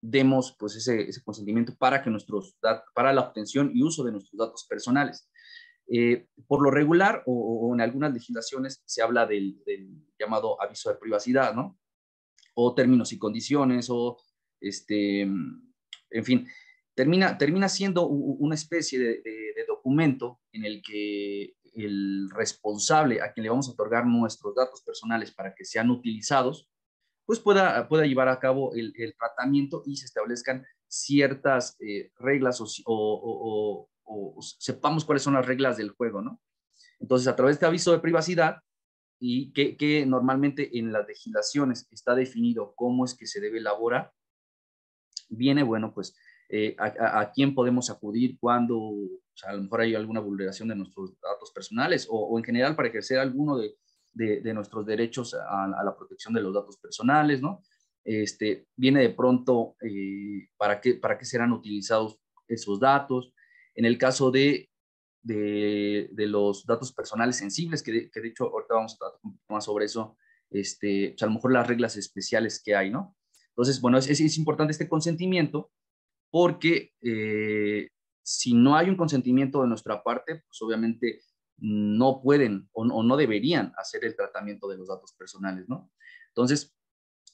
demos pues, ese, consentimiento para, que nuestros, para la obtención y uso de nuestros datos personales. Eh, por lo regular, o, en algunas legislaciones, se habla del, llamado aviso de privacidad, ¿no? O términos y condiciones, o este, en fin, termina, termina siendo una especie de documento en el que el responsable a quien le vamos a otorgar nuestros datos personales para que sean utilizados, pues pueda, pueda llevar a cabo el, tratamiento y se establezcan ciertas eh, reglas o, sepamos cuáles son las reglas del juego, ¿no? Entonces, a través de este aviso de privacidad, y que, normalmente en las legislaciones está definido cómo es que se debe elaborar, viene, bueno, pues eh, a, quién podemos acudir cuando, o sea, a lo mejor hay alguna vulneración de nuestros datos personales o en general para ejercer alguno de, de, nuestros derechos a, la protección de los datos personales, ¿no? Este, viene de pronto eh, para, qué, para qué serán utilizados esos datos. En el caso de, de, los datos personales sensibles, que de, que hecho ahorita vamos a tratar un más sobre eso, este, pues a lo mejor las reglas especiales que hay, ¿no? Entonces, bueno, es, importante este consentimiento porque eh, si no hay un consentimiento de nuestra parte, pues obviamente no pueden o, no deberían hacer el tratamiento de los datos personales, ¿no? Entonces,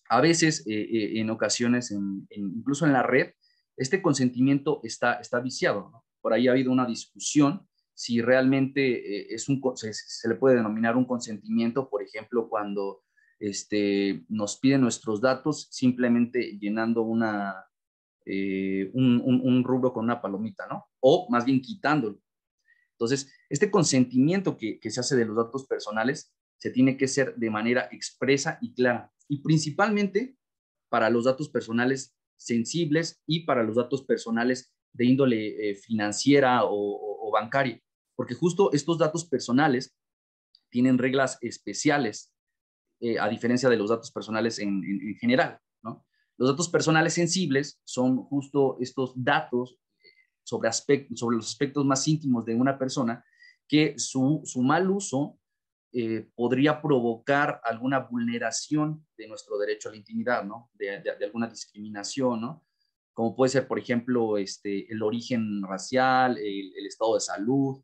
a veces, eh, eh, en ocasiones, incluso en la red, este consentimiento está, está viciado. ¿no? Por ahí ha habido una discusión si realmente eh, es un, se, le puede denominar un consentimiento, por ejemplo, cuando este, nos piden nuestros datos simplemente llenando una, un, rubro con una palomita, ¿no? O más bien quitándolo. Entonces, este consentimiento que, se hace de los datos personales se tiene que ser de manera expresa y clara, y principalmente para los datos personales sensibles y para los datos personales de índole eh, financiera o, bancaria, porque justo estos datos personales tienen reglas especiales, eh, a diferencia de los datos personales en, general. Los datos personales sensibles son justo estos datos sobre, aspectos, sobre los aspectos más íntimos de una persona, que su, su mal uso eh, podría provocar alguna vulneración de nuestro derecho a la intimidad, ¿no? De, de, alguna discriminación, ¿no? Como puede ser, por ejemplo, este, el origen racial, el, estado de salud,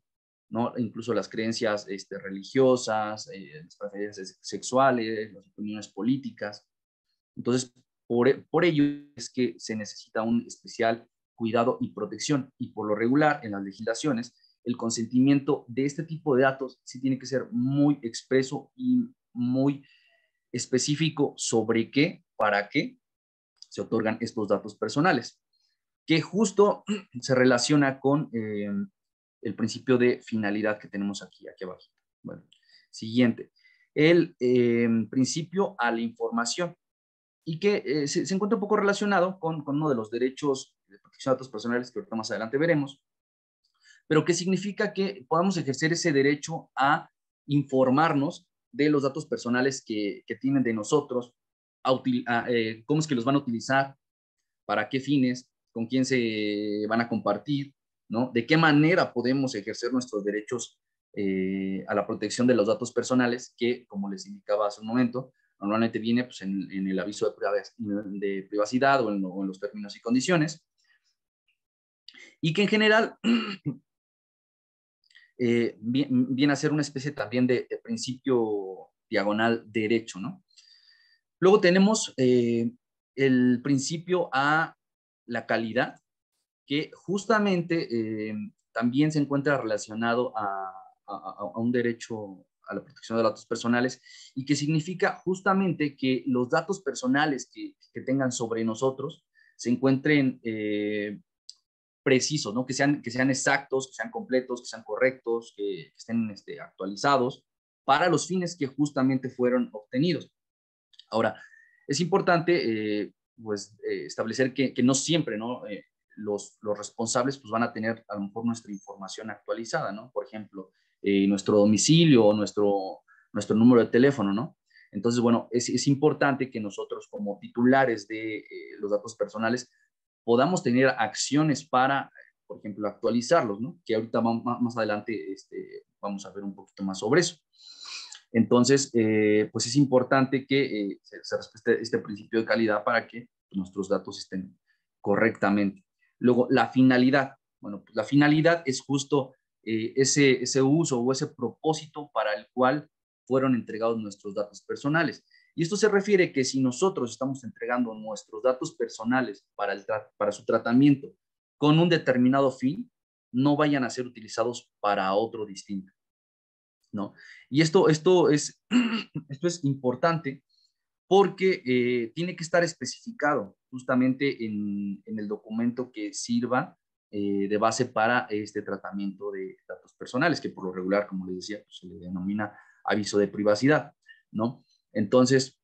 ¿no? Incluso las creencias este, religiosas, eh, las preferencias sexuales, las opiniones políticas. Entonces, por, por ello es que se necesita un especial cuidado y protección. Y por lo regular, en las legislaciones, el consentimiento de este tipo de datos sí tiene que ser muy expreso y muy específico sobre qué, para qué se otorgan estos datos personales, que justo se relaciona con em, el principio de finalidad que tenemos aquí, aquí abajo. Bueno, siguiente, el em, principio a la información y que eh, se, encuentra un poco relacionado con, con uno de los derechos de protección de datos personales que ahorita más adelante veremos, pero que significa que podamos ejercer ese derecho a informarnos de los datos personales que, tienen de nosotros, eh, cómo es que los van a utilizar, para qué fines, con quién se van a compartir, ¿no? De qué manera podemos ejercer nuestros derechos eh, a la protección de los datos personales, que, como les indicaba hace un momento, normalmente viene pues, en, el aviso de, privacidad o en, los términos y condiciones y que en general eh, viene a ser una especie también de, principio diagonal derecho, ¿no? Luego tenemos eh, el principio a la calidad, que justamente eh, también se encuentra relacionado a, un derecho a la protección de datos personales y que significa justamente que los datos personales que, tengan sobre nosotros se encuentren precisos, ¿no? que, sean, que sean exactos, que sean completos, que sean correctos, que, estén este, actualizados para los fines que justamente fueron obtenidos. Ahora, es importante eh, pues, eh, establecer que, no siempre ¿no? Eh, los, responsables pues, van a tener a lo mejor nuestra información actualizada, ¿no? por ejemplo, nuestro domicilio o nuestro, nuestro número de teléfono. ¿no? Entonces, bueno, es importante que nosotros como titulares de los datos personales podamos tener acciones para, por ejemplo, actualizarlos, ¿no? Que ahorita más adelante este, vamos a ver un poquito más sobre eso. Entonces, eh, pues es importante que eh, se, respete este principio de calidad para que nuestros datos estén correctamente. Luego, la finalidad. Bueno, pues la finalidad es justo eh, ese uso o ese propósito para el cual fueron entregados nuestros datos personales. Y esto se refiere que si nosotros estamos entregando nuestros datos personales para, el para su tratamiento con un determinado fin, no vayan a ser utilizados para otro distinto. ¿no? Y esto, esto, es, esto es importante porque eh, tiene que estar especificado justamente en, en el documento que sirva eh, de base para este tratamiento de datos personales, que por lo regular, como les decía, pues, se le denomina aviso de privacidad. ¿no? Entonces,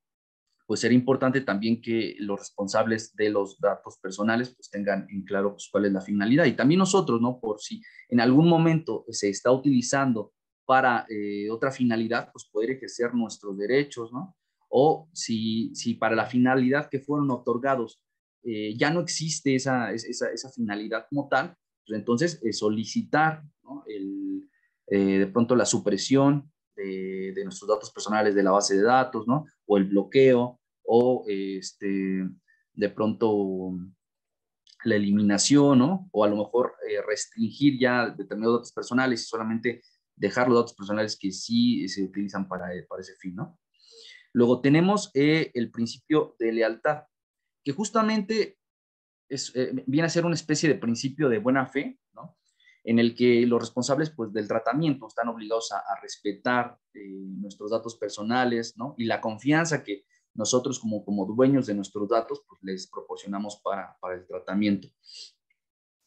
pues será importante también que los responsables de los datos personales pues tengan en claro pues, cuál es la finalidad. Y también nosotros, ¿no? Por si en algún momento se está utilizando para eh, otra finalidad, pues poder ejercer nuestros derechos, ¿no? O si, si para la finalidad que fueron otorgados eh, ya no existe esa, finalidad como tal, pues entonces eh, solicitar ¿no? de pronto la supresión de, nuestros datos personales de la base de datos, ¿no? O el bloqueo, o este, de pronto la eliminación, ¿no? O a lo mejor eh, restringir ya determinados datos personales y solamente dejar los datos personales que sí se utilizan para, para ese fin, ¿no? Luego tenemos eh, el principio de lealtad, que justamente es, eh, viene a ser una especie de principio de buena fe, ¿no? en el que los responsables pues, del tratamiento están obligados a, respetar eh, nuestros datos personales ¿no? y la confianza que nosotros como, como dueños de nuestros datos pues, les proporcionamos para, para el tratamiento.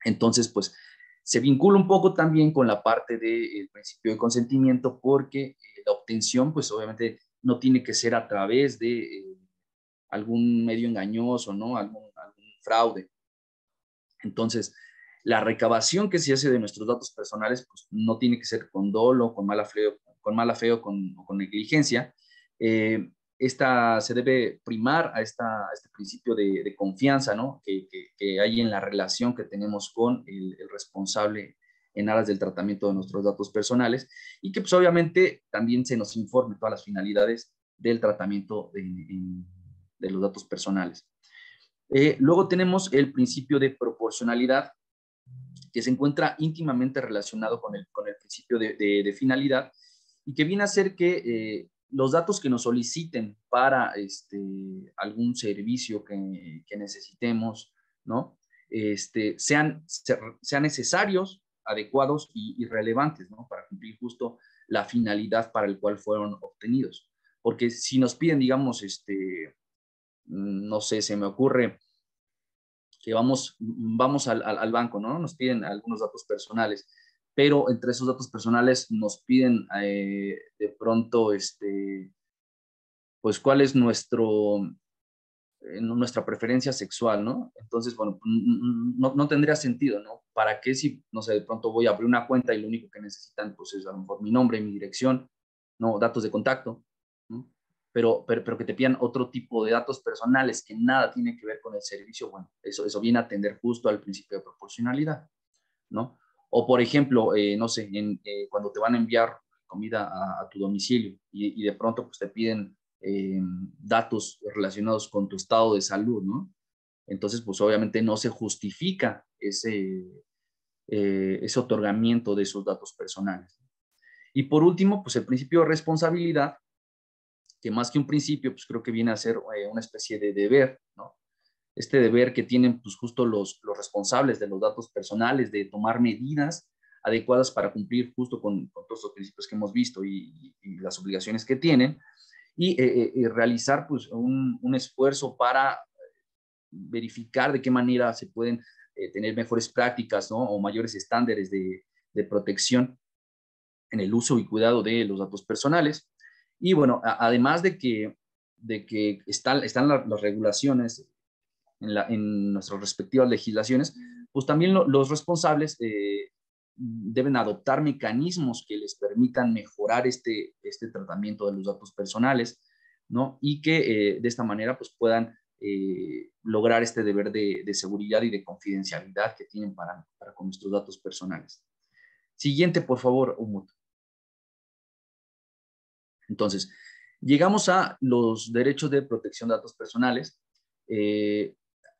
Entonces, pues se vincula un poco también con la parte del eh, principio de consentimiento porque eh, la obtención pues obviamente no tiene que ser a través de algún medio engañoso, ¿no? Algún, algún fraude. Entonces, la recabación que se hace de nuestros datos personales pues, no tiene que ser con dolo, con mala fe, con mala o, con, negligencia. Eh, esta, se debe primar a, esta, este principio de, confianza ¿no? que, hay en la relación que tenemos con el, responsable en aras del tratamiento de nuestros datos personales y que pues obviamente también se nos informe todas las finalidades del tratamiento de, los datos personales. Eh, luego tenemos el principio de proporcionalidad, que se encuentra íntimamente relacionado con el, con el principio de, finalidad y que viene a ser que eh, los datos que nos soliciten para este, algún servicio que, necesitemos, ¿no? Este, sean, sean necesarios, adecuados y, y relevantes, Para cumplir justo la finalidad para el cual fueron obtenidos. Porque si nos piden, digamos, este, mm, no sé, se me ocurre que vamos, vamos al, banco, ¿no? Nos piden algunos datos personales, pero entre esos datos personales nos piden eh, de pronto, este, pues, cuál es nuestro, eh, nuestra preferencia sexual, ¿no? Entonces, bueno, no, no, tendría sentido, ¿no? ¿Para qué si, no sé, de pronto voy a abrir una cuenta y lo único que necesitan, pues, es a lo mejor mi nombre, mi dirección, ¿no? Datos de contacto pero, pero, que te pidan otro tipo de datos personales que nada tienen que ver con el servicio, bueno, eso, eso viene a atender justo al principio de proporcionalidad, ¿no? O por ejemplo, eh, no sé, eh, cuando te van a enviar comida a, tu domicilio y, de pronto pues te piden eh, datos relacionados con tu estado de salud, ¿no? Entonces, pues obviamente no se justifica ese, ese otorgamiento de esos datos personales. Y por último, pues el principio de responsabilidad, que más que un principio, pues creo que viene a ser eh, una especie de deber, ¿no? Este deber que tienen pues justo los, responsables de los datos personales, de tomar medidas adecuadas para cumplir justo con, todos los principios que hemos visto y, las obligaciones que tienen, y, eh, eh, realizar pues un, esfuerzo para verificar de qué manera se pueden tener mejores prácticas ¿no? o mayores estándares de, de protección en el uso y cuidado de los datos personales. Y bueno, además de que, de que están, están las regulaciones en, nuestras respectivas legislaciones, pues también los responsables eh, deben adoptar mecanismos que les permitan mejorar este, este tratamiento de los datos personales, ¿no? Y que eh, de esta manera pues puedan eh, lograr este deber de, de, seguridad y de confidencialidad que tienen para, para con nuestros datos personales. Siguiente, por favor, Umut. Entonces, llegamos a los derechos de protección de datos personales. Eh,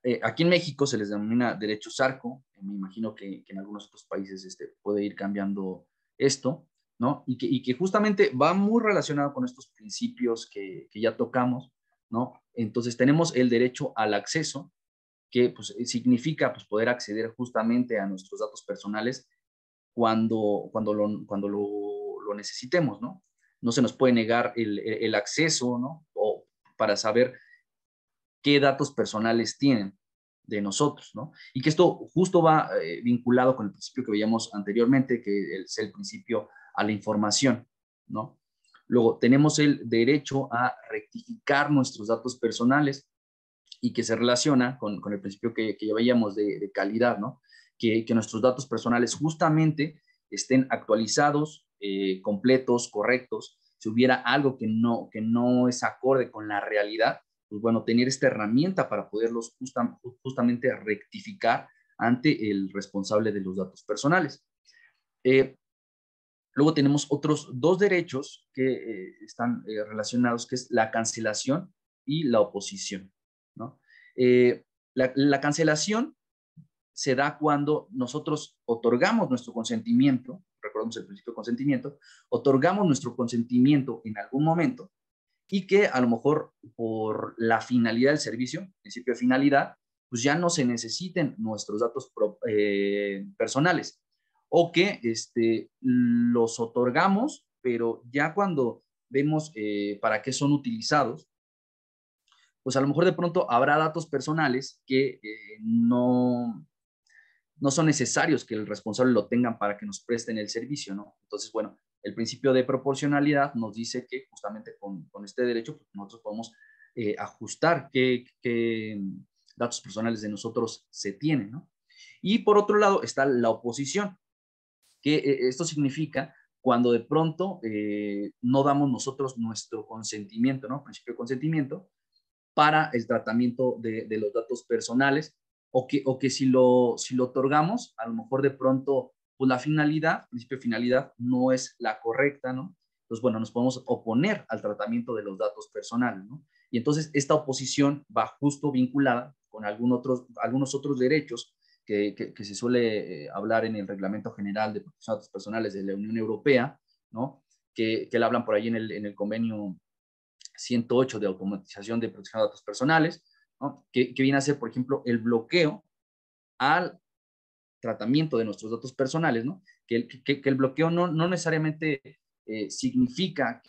eh, aquí en México se les denomina derechos arco eh, me imagino que, en algunos otros países este, puede ir cambiando esto, ¿no? Y que, justamente va muy relacionado con estos principios que, ya tocamos, ¿no? Entonces tenemos el derecho al acceso, que pues, significa pues, poder acceder justamente a nuestros datos personales cuando, cuando, lo, cuando lo necesitemos, ¿no? no se nos puede negar el, el acceso, ¿no? O para saber qué datos personales tienen de nosotros, ¿no? Y que esto justo va eh, vinculado con el principio que veíamos anteriormente, que es el principio a la información, ¿no? Luego, tenemos el derecho a rectificar nuestros datos personales y que se relaciona con, el principio que, ya veíamos de, calidad, ¿no? que, nuestros datos personales justamente estén actualizados, eh, completos, correctos, si hubiera algo que no, que no es acorde con la realidad, pues bueno, tener esta herramienta para poderlos justamente rectificar ante el responsable de los datos personales. Eh, luego tenemos otros dos derechos que eh, están relacionados, que es la cancelación y la oposición. ¿no? la, cancelación se da cuando nosotros otorgamos nuestro consentimiento el principio de consentimiento, otorgamos nuestro consentimiento en algún momento y que a lo mejor por la finalidad del servicio, principio de finalidad, pues ya no se necesiten nuestros datos eh, personales o que este, los otorgamos, pero ya cuando vemos eh, para qué son utilizados, pues a lo mejor de pronto habrá datos personales que eh, no, no son necesarios que el responsable lo tengan para que nos presten el servicio, ¿no? Entonces, bueno, el principio de proporcionalidad nos dice que justamente con, este derecho pues, nosotros podemos eh, ajustar qué, datos personales de nosotros se tienen, ¿no? Y por otro lado está la oposición, que eh, esto significa cuando de pronto eh, no damos nosotros nuestro consentimiento, ¿no? Principio de consentimiento para el tratamiento de, de los datos personales o que, o que si, lo, si lo otorgamos, a lo mejor de pronto, pues la finalidad, principio de finalidad, no es la correcta, ¿no? Entonces, pues, bueno, nos podemos oponer al tratamiento de los datos personales, ¿no? Y entonces esta oposición va justo vinculada con algunos otros, algunos otros derechos que, que, se suele eh, hablar en el Reglamento General de Datos Personales de la Unión Europea, ¿no? Que, que le hablan por ahí en el, en el convenio 108 de automatización de protección de datos personales, que, viene a ser, por ejemplo, el bloqueo al tratamiento de nuestros datos personales, que, el, bloqueo no, necesariamente eh, significa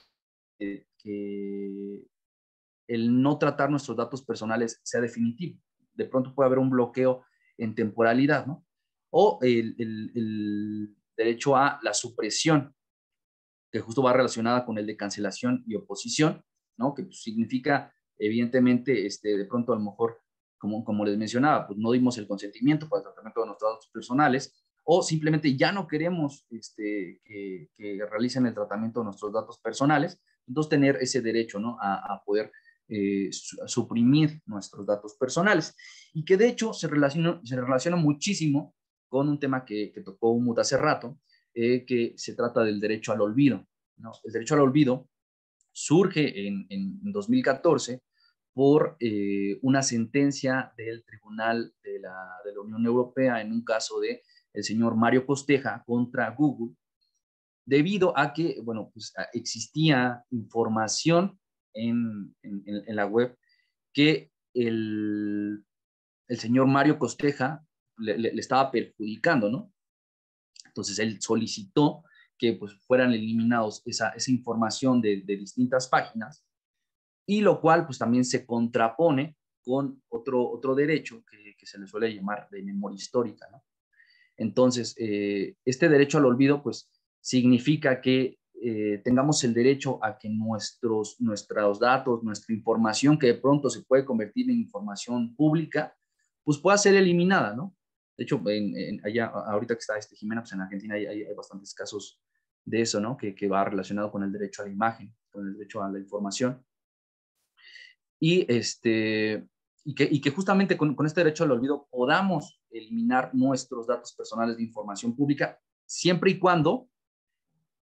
que, el no tratar nuestros datos personales sea definitivo. De pronto puede haber un bloqueo en temporalidad, ¿no? O el, el derecho a la supresión, que justo va relacionada con el de cancelación y oposición, ¿no? Que pues, significa evidentemente, este, de pronto a lo mejor, como, como les mencionaba, pues no dimos el consentimiento para el tratamiento de nuestros datos personales o simplemente ya no queremos este, que, que, realicen el tratamiento de nuestros datos personales, entonces tener ese derecho ¿no? a, a poder eh, suprimir nuestros datos personales y que de hecho se relaciona, se relaciona muchísimo con un tema que, que tocó Mut hace rato, eh, que se trata del derecho al olvido. ¿no? El derecho al olvido surge en, 2014 por eh, una sentencia del Tribunal de la, de Unión Europea en un caso de el señor Mario Costeja contra Google, debido a que, bueno, pues existía información en, la web que el, señor Mario Costeja le, le, estaba perjudicando, ¿no? Entonces él solicitó que pues fueran eliminados esa, información de, distintas páginas, y lo cual pues también se contrapone con otro, otro derecho que, se le suele llamar de memoria histórica. ¿no? Entonces, eh, este derecho al olvido pues significa que eh, tengamos el derecho a que nuestros, nuestros datos, nuestra información que de pronto se puede convertir en información pública, pues pueda ser eliminada, ¿no? De hecho, allá, ahorita que está este Jimena, pues, en Argentina hay, hay, bastantes casos de eso, ¿no? Que, que, va relacionado con el derecho a la imagen, con el derecho a la información. Y, este, y, que, y que justamente con, con, este derecho al olvido podamos eliminar nuestros datos personales de información pública, siempre y cuando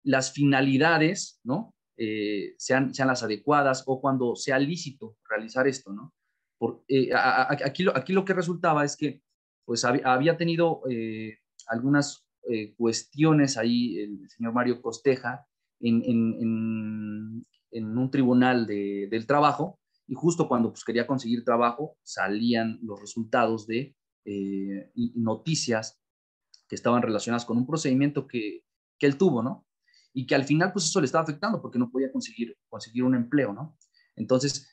las finalidades, ¿no? Eh, sean, sean las adecuadas o cuando sea lícito realizar esto, ¿no? Por, eh, aquí, aquí lo que resultaba es que pues había tenido eh, algunas eh, cuestiones ahí el señor Mario Costeja en, un tribunal de, del trabajo y justo cuando pues, quería conseguir trabajo salían los resultados de eh, noticias que estaban relacionadas con un procedimiento que, él tuvo, ¿no? Y que al final pues eso le estaba afectando porque no podía conseguir, conseguir un empleo, ¿no? Entonces,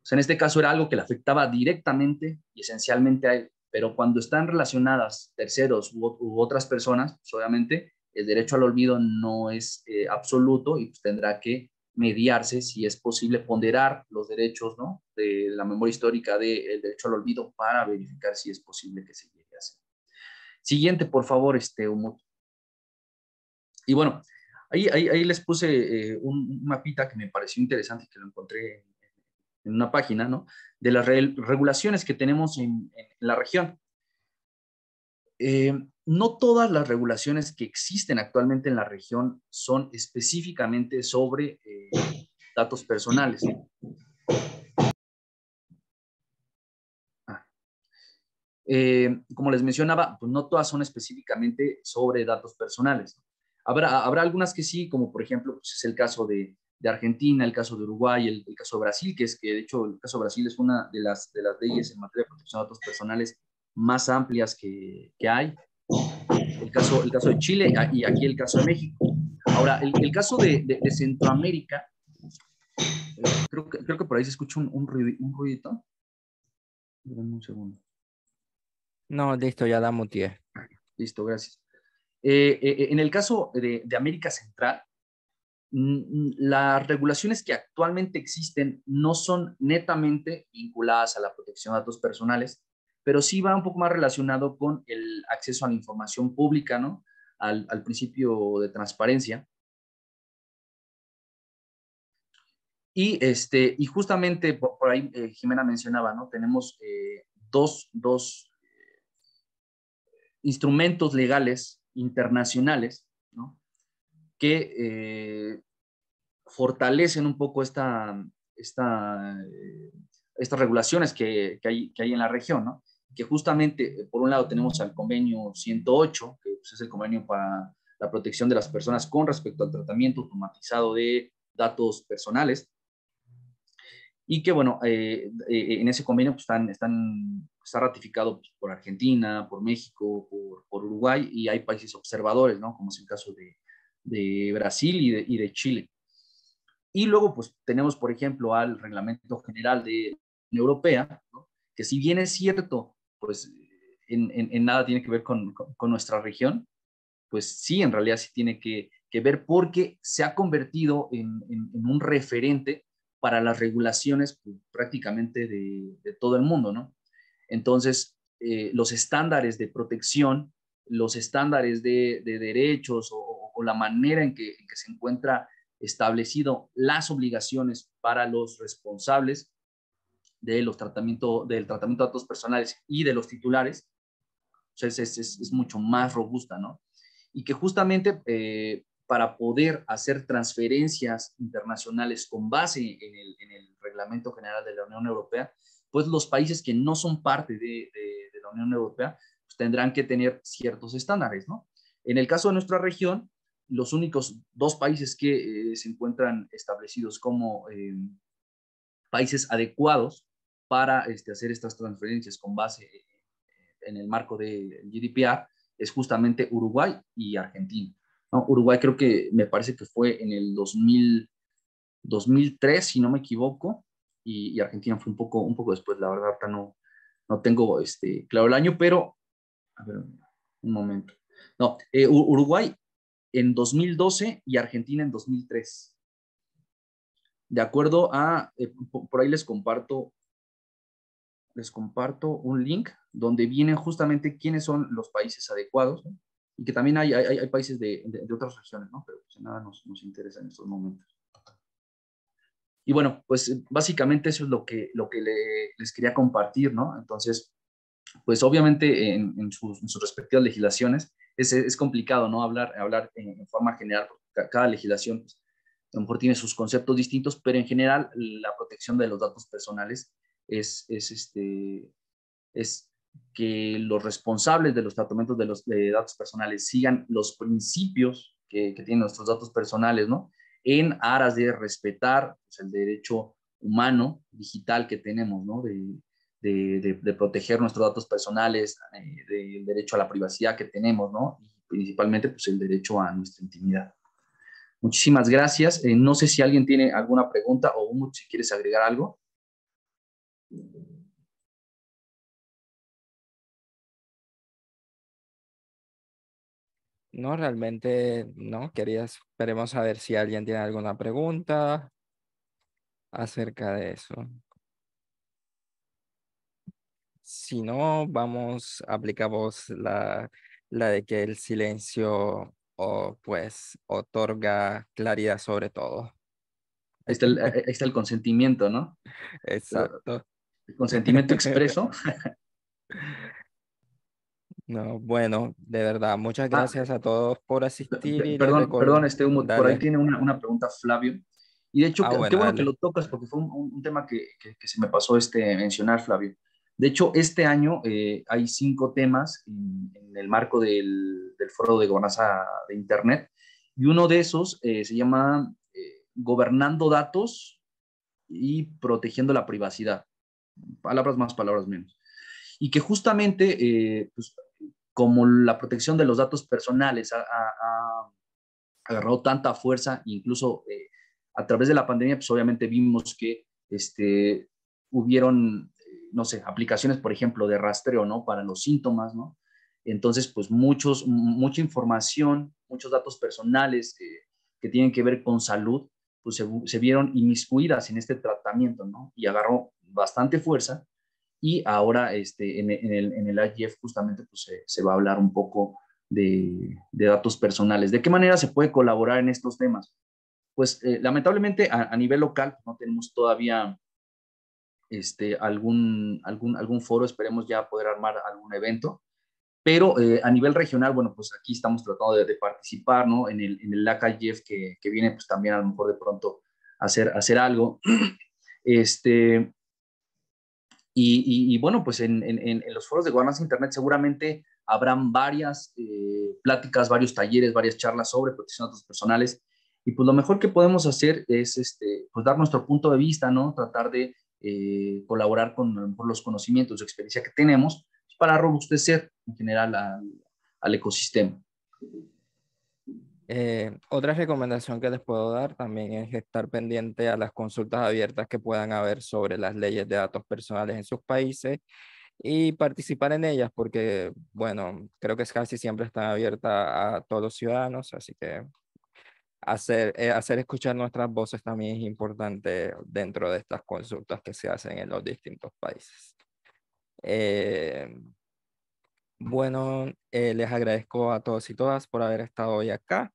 pues, en este caso era algo que le afectaba directamente y esencialmente a él. Pero cuando están relacionadas terceros u, otras personas, pues, obviamente el derecho al olvido no es eh, absoluto y pues, tendrá que mediarse, si es posible, ponderar los derechos ¿no? de la memoria histórica del derecho al olvido para verificar si es posible que se llegue a hacer. Siguiente, por favor, este humo. Y bueno, ahí, ahí, les puse eh, una un, mapita que me pareció interesante que lo encontré en una página, ¿no? De las regulaciones que tenemos en, la región. Eh, no todas las regulaciones que existen actualmente en la región son específicamente sobre eh, datos personales. Ah. Eh, como les mencionaba, pues no todas son específicamente sobre datos personales. Habrá, habrá algunas que sí, como por ejemplo pues es el caso de de Argentina, el caso de Uruguay, el, caso de Brasil, que es que de hecho el caso de Brasil es una de las, de las leyes en materia de protección de datos personales más amplias que, que hay. El caso, el caso de Chile ah, y aquí el caso de México. Ahora, el, caso de, de, Centroamérica, creo, que, creo que, por ahí se escucha un, un, ruido, un ruidito. un segundo. No, listo, ya damos 10. Listo, gracias. Eh, eh, en el caso de, de América Central, las regulaciones que actualmente existen no son netamente vinculadas a la protección de datos personales, pero sí va un poco más relacionado con el acceso a la información pública, ¿no? Al, principio de transparencia. Y, este, y justamente por, ahí eh, Jimena mencionaba, ¿no? Tenemos eh, dos, eh, instrumentos legales internacionales que eh, fortalecen un poco esta, eh, estas regulaciones que, que, hay, que, hay, en la región, ¿no? que justamente, por un lado, tenemos al convenio 108, que pues, es el convenio para la protección de las personas con respecto al tratamiento automatizado de datos personales, y que, bueno, eh, en ese convenio pues, están, están, está ratificado pues, por Argentina, por México, por, por, Uruguay, y hay países observadores, ¿no? como es el caso de, de Brasil y de, Chile. Y luego, pues tenemos, por ejemplo, al Reglamento General de Unión Europea, que si bien es cierto, pues en, nada tiene que ver con, nuestra región, pues sí, en realidad sí tiene que, ver porque se ha convertido en, un referente para las regulaciones pues, prácticamente de, todo el mundo, ¿no? Entonces, eh, los estándares de protección, los estándares de, de derechos o, o la manera en que, se encuentra establecido las obligaciones para los responsables de los tratamiento, del tratamiento de datos personales y de los titulares, pues es, es, mucho más robusta, ¿no? Y que justamente eh, para poder hacer transferencias internacionales con base en el, Reglamento General de la Unión Europea, pues los países que no son parte de, de la Unión Europea pues tendrán que tener ciertos estándares, ¿no? En el caso de nuestra región, los únicos dos países que eh, se encuentran establecidos como eh, países adecuados para este, hacer estas transferencias con base eh, en el marco del GDPR es justamente Uruguay y Argentina. Uruguay creo que me parece que fue en el 2000, 2003, si no me equivoco, y, Argentina fue un poco, un poco después, la verdad, no, no tengo este, claro el año, pero, un momento. No, Uruguay en 2012 y Argentina en 2003. De acuerdo a, eh, por ahí les comparto, les comparto un link donde vienen justamente quiénes son los países adecuados y que también hay, países de, otras regiones, ¿no? Pero pues, nada nos, interesa en estos momentos. Y bueno, pues básicamente eso es lo que, lo que les quería compartir, ¿no? Entonces, pues obviamente en sus respectivas legislaciones es, es complicado, ¿no? Hablar, hablar en, forma general, porque cada legislación por pues, tiene sus conceptos distintos, pero en general la protección de los datos personales es, es, este, es que los responsables de los tratamientos de los de datos personales sigan los principios que, tienen nuestros datos personales, ¿no? En aras de respetar pues, el derecho humano digital que tenemos, ¿no? De, de, proteger nuestros datos personales, eh, del derecho a la privacidad que tenemos, ¿no? Y principalmente, pues, el derecho a nuestra intimidad. Muchísimas gracias. Eh, no sé si alguien tiene alguna pregunta o si quieres agregar algo. No, realmente no. Quería, esperemos a ver si alguien tiene alguna pregunta acerca de eso. Si no, vamos, aplicamos la, la de que el silencio o, pues otorga claridad sobre todo. Ahí está el, eh, está el consentimiento, ¿no? Exacto. El consentimiento expreso. No, bueno, de verdad, muchas ah. gracias a todos por asistir. perdón, perdón, este humo, por ahí tiene una, una, pregunta Flavio. Y de hecho, ah, qué bueno, que lo tocas porque fue un, un tema que, que, que, se me pasó este mencionar, Flavio. De hecho, este año eh, hay cinco temas en, el marco del, foro de gobernanza de Internet y uno de esos eh, se llama eh, Gobernando datos y protegiendo la privacidad. Palabras más, palabras menos. Y que justamente, pues, como la protección de los datos personales ha, agarrado tanta fuerza, incluso a través de la pandemia, pues obviamente vimos que este, hubieron no sé, aplicaciones, por ejemplo, de rastreo, ¿no? Para los síntomas, ¿no? Entonces, pues muchos, mucha información, muchos datos personales que tienen que ver con salud, pues se, vieron inmiscuidas en este tratamiento, ¿no? Y agarró bastante fuerza y ahora este, en, el, en IGF justamente pues, se, va a hablar un poco de, datos personales. ¿De qué manera se puede colaborar en estos temas? Pues eh, lamentablemente a, nivel local no tenemos todavía este, algún, algún, algún foro, esperemos ya poder armar algún evento. Pero eh, a nivel regional, bueno, pues aquí estamos tratando de, participar, ¿no? En el, en el que, viene, pues también a lo mejor de pronto hacer, hacer algo. Este, y, bueno, pues en, los foros de gobernanza Internet seguramente habrán varias eh, pláticas, varios talleres, varias charlas sobre protección de datos personales. Y pues lo mejor que podemos hacer es este, pues dar nuestro punto de vista, ¿no? Tratar de eh, colaborar con por los conocimientos, experiencia que tenemos pues, para robustecer en general al, ecosistema. Eh, otra recomendación que les puedo dar también es estar pendiente a las consultas abiertas que puedan haber sobre las leyes de datos personales en sus países y participar en ellas porque, bueno, creo que casi siempre están abiertas a todos los ciudadanos, así que hacer, eh, hacer escuchar nuestras voces también es importante dentro de estas consultas que se hacen en los distintos países. Eh, bueno, eh, les agradezco a todos y todas por haber estado hoy acá.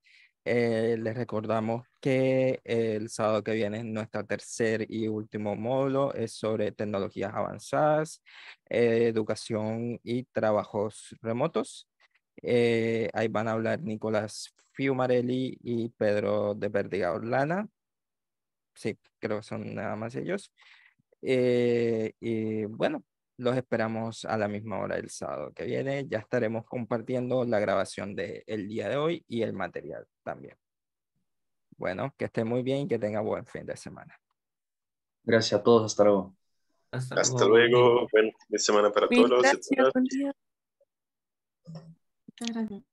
les recordamos que el sábado que viene nuestro tercer y último módulo es sobre tecnologías avanzadas, educación y trabajos remotos. Eh, ahí van a hablar Nicolás Fiumarelli y Pedro de Perdiga Orlana. Sí, creo que son nada más ellos. Eh, y bueno, los esperamos a la misma hora el sábado que viene. Ya estaremos compartiendo la grabación del día de hoy y el material también. Bueno, que esté muy bien y que tenga buen fin de semana. Gracias a todos, hasta luego. Hasta, luego. buen fin de semana para todos. Très bien.